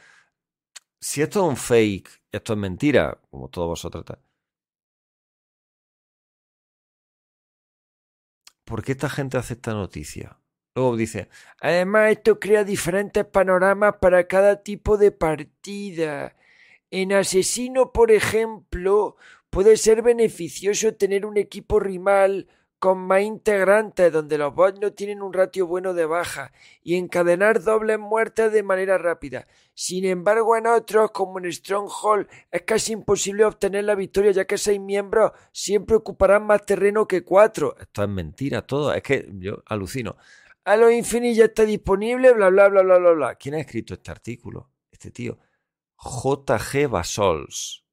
si esto es un fake, esto es mentira, como todos vosotros. ¿Por qué esta gente hace esta noticia? Luego dice, además esto crea diferentes panoramas para cada tipo de partida. En asesino, por ejemplo, puede ser beneficioso tener un equipo rival con más integrantes donde los bots no tienen un ratio bueno de baja y encadenar dobles muertes de manera rápida. Sin embargo, en otros, como en Stronghold, es casi imposible obtener la victoria ya que seis miembros siempre ocuparán más terreno que cuatro. Esto es mentira, todo. Es que yo alucino. A los Infinity ya está disponible, bla, bla, bla, bla, bla, bla. ¿Quién ha escrito este artículo? Este tío. JG Basols.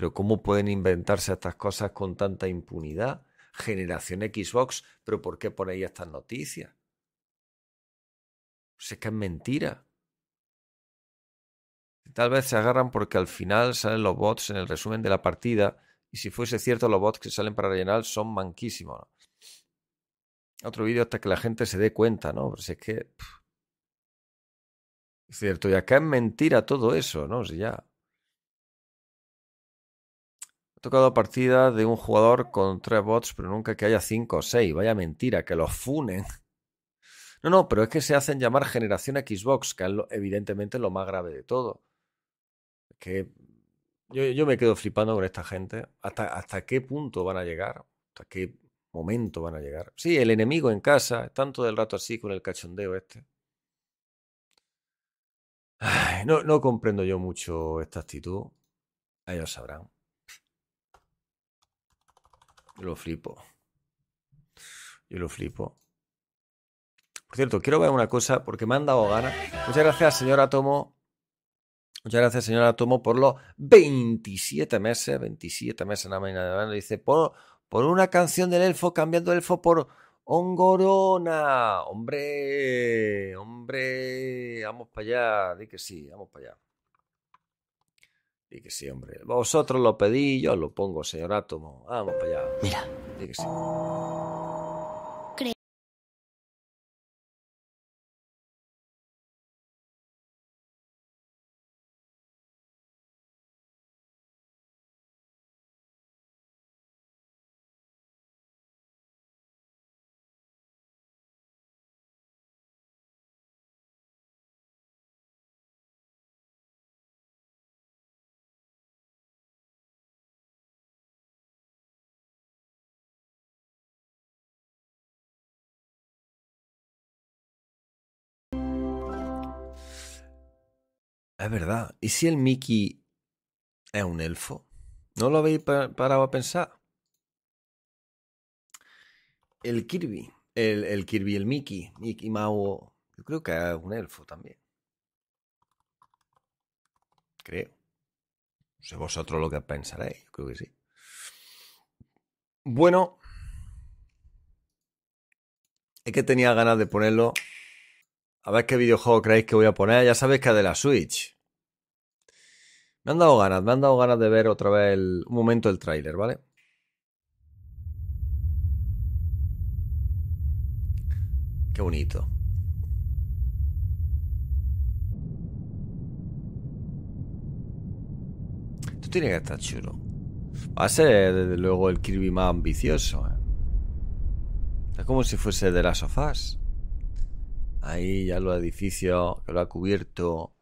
Pero ¿cómo pueden inventarse estas cosas con tanta impunidad? Generación Xbox, pero ¿por qué ponéis estas noticias? Pues es que es mentira. Tal vez se agarran porque al final salen los bots en el resumen de la partida y si fuese cierto los bots que salen para rellenar son manquísimos. Otro vídeo hasta que la gente se dé cuenta, ¿no? sé pues es que... Es cierto, y acá es mentira todo eso, ¿no? O ya tocado partida de un jugador con tres bots, pero nunca que haya cinco o seis. Vaya mentira, que los funen. No, no, pero es que se hacen llamar generación Xbox, que es evidentemente lo más grave de todo. Que yo, me quedo flipando con esta gente. ¿Hasta, ¿Hasta qué punto van a llegar? ¿Hasta qué momento van a llegar? Sí, el enemigo en casa, tanto del rato así con el cachondeo este. no, no comprendo yo mucho esta actitud. Ellos sabrán. Yo lo flipo. Yo lo flipo. Por cierto, quiero ver una cosa porque me han dado ganas. Muchas gracias, señora Tomo. Muchas gracias, señora Tomo, por los 27 meses. 27 meses nada más y nada mañana Dice, por, por una canción del elfo, cambiando elfo por Hongorona. Hombre, hombre, vamos para allá. Di que sí, vamos para allá. Dígase que sí, hombre. Vosotros lo pedí, yo lo pongo, señor Átomo. Vamos para allá. Mira. Dígase. que Ah, es verdad. ¿Y si el Mickey es un elfo? ¿No lo habéis parado a pensar? El Kirby. El, Kirby, el Mickey. Mickey Mao. Yo creo que es un elfo también. Creo. No sé vosotros lo que pensaréis. Yo creo que sí. Bueno. Es que tenía ganas de ponerlo a ver qué videojuego creéis que voy a poner. Ya sabéis que es de la Switch. Me han dado ganas, me han dado ganas de ver otra vez un momento el tráiler, ¿vale? Qué bonito. Esto tiene que estar chulo. Va a ser, desde luego, el Kirby más ambicioso. ¿eh? Es como si fuese de las sofás. Ahí ya los edificio que lo ha cubierto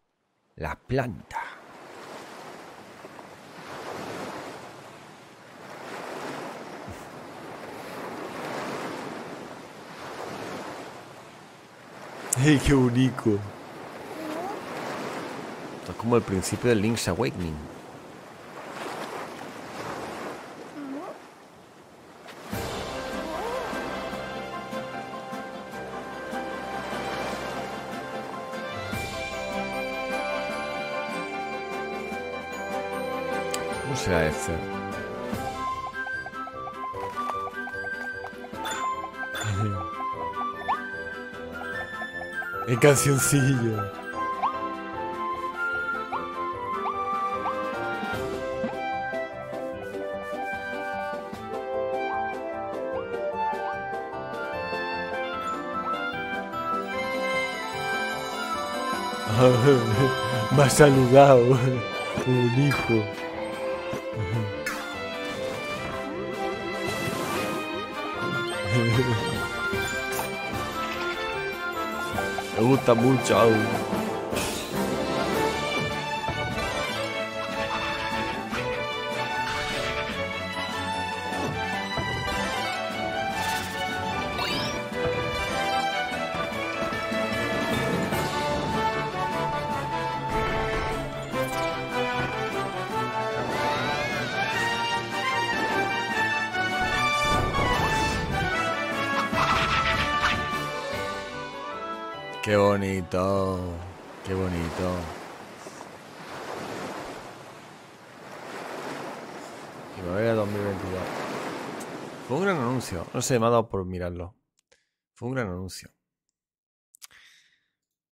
la planta. Ey, qué bonito! Esto es como el principio del Link's Awakening. este. (laughs) El cancioncillo. (laughs) Más saludado, (laughs) un hijo. Me gusta mucho. Qué bonito. 2022. Fue un gran anuncio. No sé, me ha dado por mirarlo. Fue un gran anuncio.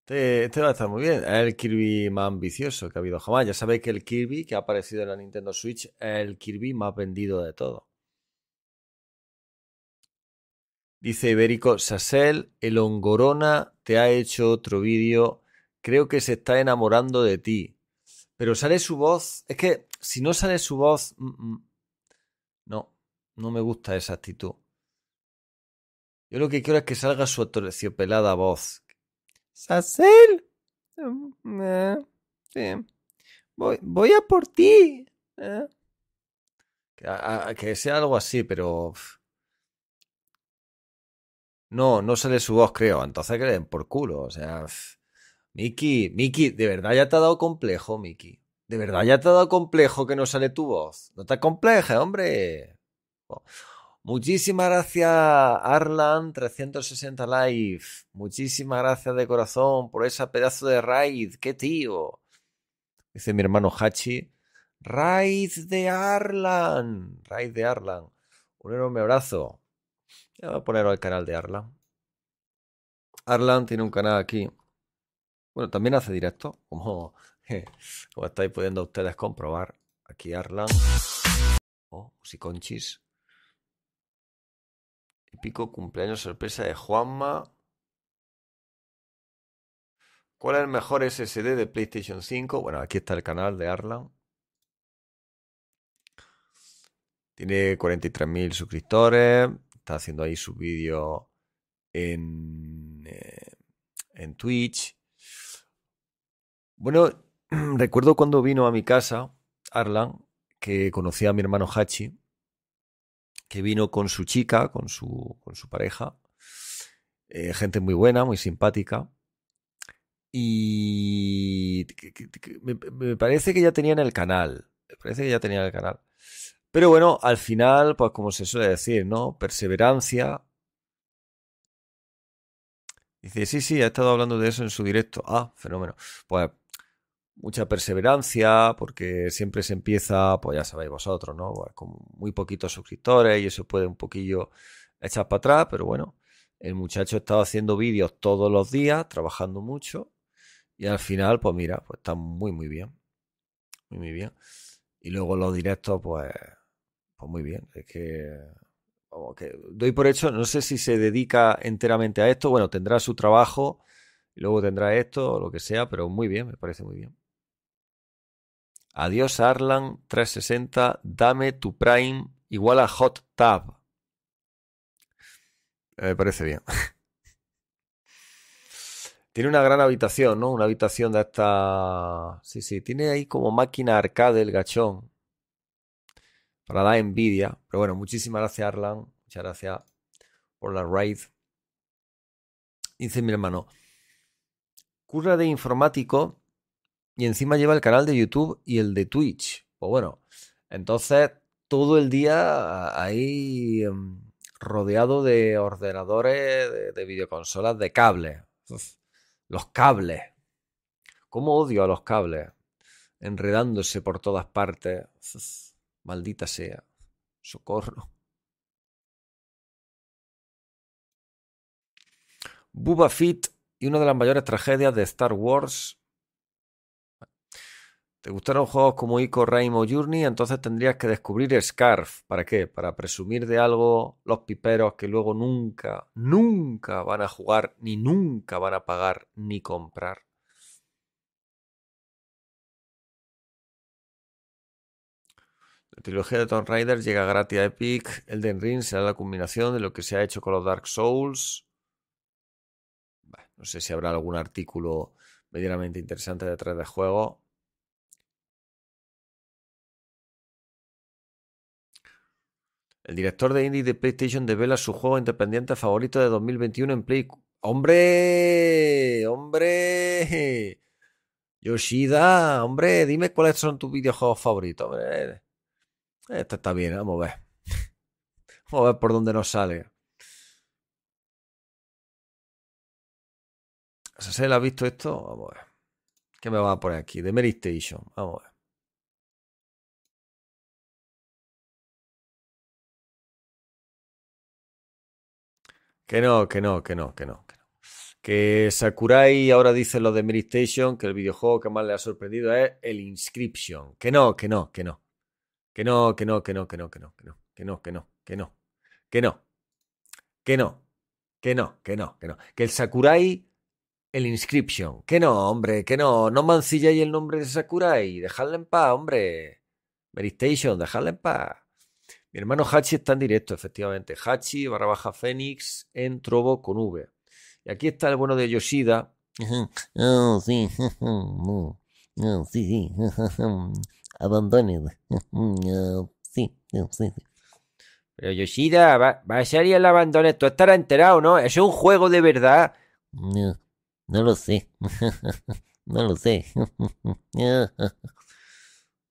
Este, este va a estar muy bien. Es el Kirby más ambicioso que ha habido jamás. Ya sabéis que el Kirby que ha aparecido en la Nintendo Switch es el Kirby más vendido de todo. Dice Ibérico Sassel, el hongorona, te ha hecho otro vídeo creo que se está enamorando de ti. Pero sale su voz, es que si no sale su voz, mm, mm, no, no me gusta esa actitud. Yo lo que quiero es que salga su pelada voz. ¡Sacel! Mm, eh, voy, voy a por ti. Eh. Que, sea algo así, pero... No, no sale su voz, creo. Entonces creen, por culo. O sea, Miki, Miki, de verdad ya te ha dado complejo, Miki. De verdad ya te ha dado complejo que no sale tu voz. No te compleje, hombre. Oh, muchísimas gracias, Arlan360 Live. Muchísimas gracias de corazón por ese pedazo de raid. ¡Qué tío! Dice mi hermano Hachi. Raid de Arlan. Raid de Arlan. Un enorme abrazo. Ya voy a poner al canal de Arlan. Arlan tiene un canal aquí bueno, también hace directo, (laughs) como, estáis pudiendo ustedes comprobar. Aquí Arlan. O oh, Siconchis. Épico cumpleaños sorpresa de Juanma. ¿Cuál es el mejor SSD de PlayStation 5? Bueno, aquí está el canal de Arlan. Tiene 43.000 suscriptores. Está haciendo ahí su vídeo en, eh, en Twitch. Bueno, (clears throat) recuerdo cuando vino a mi casa Arlan, que conocía a mi hermano Hachi, que vino con su chica, con su, con su pareja, eh, gente muy buena, muy simpática. Y me, parece que ya tenían el canal. Me parece que ya tenían el canal. Pero bueno, al final, pues como se suele decir, ¿no? Perseverancia. Dice, sí, sí, ha estado hablando de eso en su directo. Ah, fenómeno. Pues mucha perseverancia, porque siempre se empieza, pues ya sabéis vosotros, ¿no? Pues con muy poquitos suscriptores y eso puede un poquillo echar para atrás, pero bueno, el muchacho estaba haciendo vídeos todos los días, trabajando mucho, y al final, pues mira, pues está muy, muy bien. Muy, muy bien. Y luego los directos, pues, pues muy bien. Es que, como que doy por hecho, no sé si se dedica enteramente a esto, bueno, tendrá su trabajo, y luego tendrá esto o lo que sea, pero muy bien, me parece muy bien. Adiós Arlan 360, dame tu Prime igual a Hot Tab. Me parece bien. (laughs) tiene una gran habitación, ¿no? Una habitación de hasta... Sí, sí, tiene ahí como máquina arcade el gachón. Para dar envidia. Pero bueno, muchísimas gracias Arlan. Muchas gracias por la raid. Dice mi hermano. Curra de informático y encima lleva el canal de YouTube y el de Twitch. Pues bueno, entonces todo el día ah, ahí em, rodeado de ordenadores, de, videoconsolas, de cables. los cables. ¿Cómo odio a los cables? Enredándose por todas partes. maldita sea. Socorro. Bubba Fit y una de las mayores tragedias de Star Wars ¿Te gustaron juegos como Ico, Raimo o Journey? Entonces tendrías que descubrir Scarf. ¿Para qué? Para presumir de algo los piperos que luego nunca, nunca van a jugar, ni nunca van a pagar, ni comprar. La trilogía de Tomb Raider llega gratis a Epic. Elden Ring será la combinación de lo que se ha hecho con los Dark Souls. no sé si habrá algún artículo medianamente interesante detrás del juego. El director de indie de PlayStation devela su juego independiente favorito de 2021 en Play. ¡Hombre! ¡Hombre! Yoshida, hombre, dime cuáles son tus videojuegos favoritos. Esto está bien, vamos a ver. Vamos a ver por dónde nos sale. ¿Se ha visto esto? Vamos a ver. ¿Qué me va a poner aquí? De Merry Station. Vamos a ver. Que no, que no, que no, que no. Que Sakurai ahora dice lo de Mary Station, que el videojuego que más le ha sorprendido es el Inscription. Que no, que no, que no. Que no, que no, que no, que no, que no, que no, que no, que no, que no, que no, que no, que no, que no, que no. Que el Sakurai, el Inscription. Que no, hombre, que no. No mancilláis el nombre de Sakurai. Dejadle en paz, hombre. Mary Station, en paz hermano Hachi está en directo, efectivamente. Hachi barra baja Fénix en Trobo con V. Y aquí está el bueno de Yoshida. (laughs) Oh, (laughs) oh, oh, sí. sí, (laughs) oh, sí. sí, sí, Pero Yoshida, va, a salir el abandono. Tú estarás enterado, ¿no? es un juego de verdad. no lo sé. No lo sé.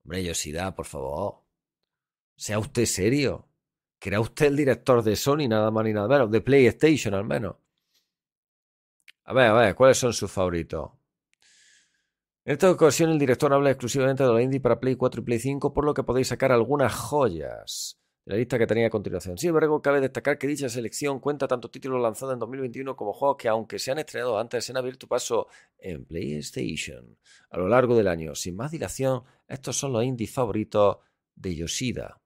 Hombre, Yoshida, por favor. Sea usted serio. Que era usted el director de Sony, nada más ni nada menos. De PlayStation, al menos. A ver, a ver, ¿cuáles son sus favoritos? En esta ocasión el director habla exclusivamente de los indie para Play 4 y Play 5, por lo que podéis sacar algunas joyas de la lista que tenía a continuación. Sin embargo, cabe destacar que dicha selección cuenta tanto títulos lanzados en 2021 como juegos que, aunque se han estrenado antes, se han abierto paso en PlayStation a lo largo del año. Sin más dilación, estos son los indies favoritos de Yoshida.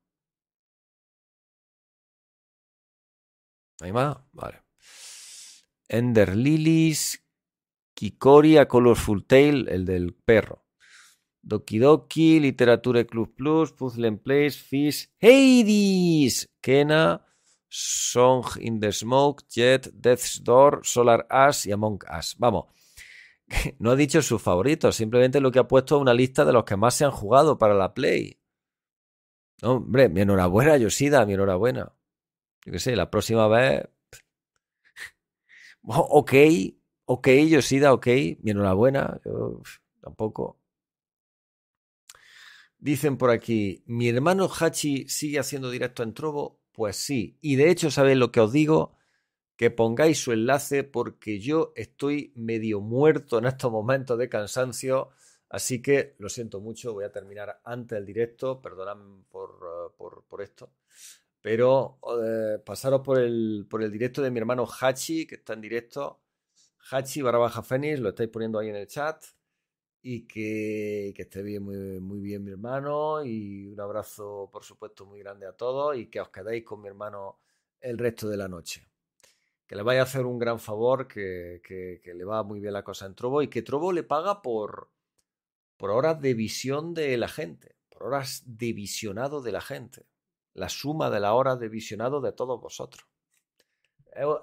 Ahí más? Vale. Ender Lilies, Kikoria, Colorful Tail, el del perro. Doki Doki, Literature Club Plus, Puzzle and Place, Fish, Hades, Kena, Song in the Smoke, Jet, Death's Door, Solar Ash y Among Us. Vamos, (laughs) no ha dicho sus favoritos, simplemente lo que ha puesto es una lista de los que más se han jugado para la Play. Hombre, mi enhorabuena, Yoshida, mi enhorabuena. Yo qué sé, la próxima vez. Oh, ok, ok, da ok, bien enhorabuena, buena, tampoco. Dicen por aquí, ¿mi hermano Hachi sigue haciendo directo en Trobo? Pues sí, y de hecho, ¿sabéis lo que os digo? Que pongáis su enlace porque yo estoy medio muerto en estos momentos de cansancio. Así que lo siento mucho, voy a terminar antes del directo, perdonad por, por esto. Pero eh, pasaros por el, por el directo de mi hermano Hachi, que está en directo. Hachi barra baja lo estáis poniendo ahí en el chat. Y que, esté bien, muy, bien, mi hermano. Y un abrazo, por supuesto, muy grande a todos. Y que os quedéis con mi hermano el resto de la noche. Que le vaya a hacer un gran favor, que, que, le va muy bien la cosa en Trobo. Y que Trobo le paga por, por horas de visión de la gente, por horas de visionado de la gente la suma de la hora de visionado de todos vosotros.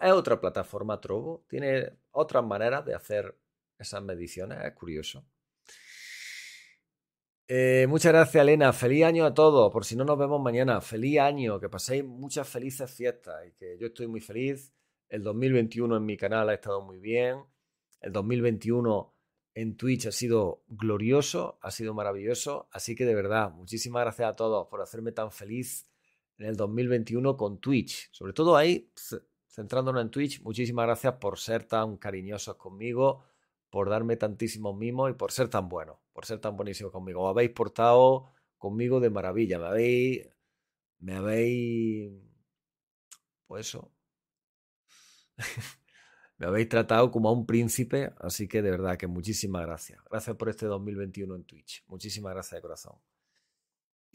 Es otra plataforma Trovo, tiene otras maneras de hacer esas mediciones, es curioso. Eh, muchas gracias, Elena. Feliz año a todos. Por si no nos vemos mañana, feliz año, que paséis muchas felices fiestas y que yo estoy muy feliz. El 2021 en mi canal ha estado muy bien. El 2021 en Twitch ha sido glorioso, ha sido maravilloso. Así que de verdad, muchísimas gracias a todos por hacerme tan feliz en el 2021 con Twitch. Sobre todo ahí, pues, centrándonos en Twitch, muchísimas gracias por ser tan cariñosos conmigo, por darme tantísimos mimos y por ser tan buenos, por ser tan buenísimos conmigo. Os habéis portado conmigo de maravilla, me habéis... Me habéis... Pues eso. (laughs) me habéis tratado como a un príncipe, así que de verdad que muchísimas gracias. Gracias por este 2021 en Twitch. Muchísimas gracias de corazón.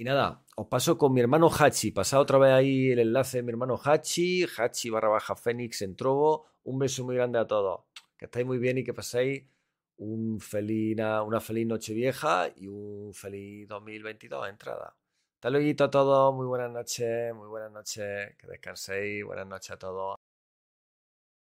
Y nada, os paso con mi hermano Hachi. Pasad otra vez ahí el enlace de mi hermano Hachi, Hachi barra baja Fénix en Trobo. Un beso muy grande a todos. Que estáis muy bien y que paséis un una feliz noche vieja y un feliz 2022 entrada. Hasta luego a todos, muy buenas noches, muy buenas noches, que descanséis, buenas noches a todos.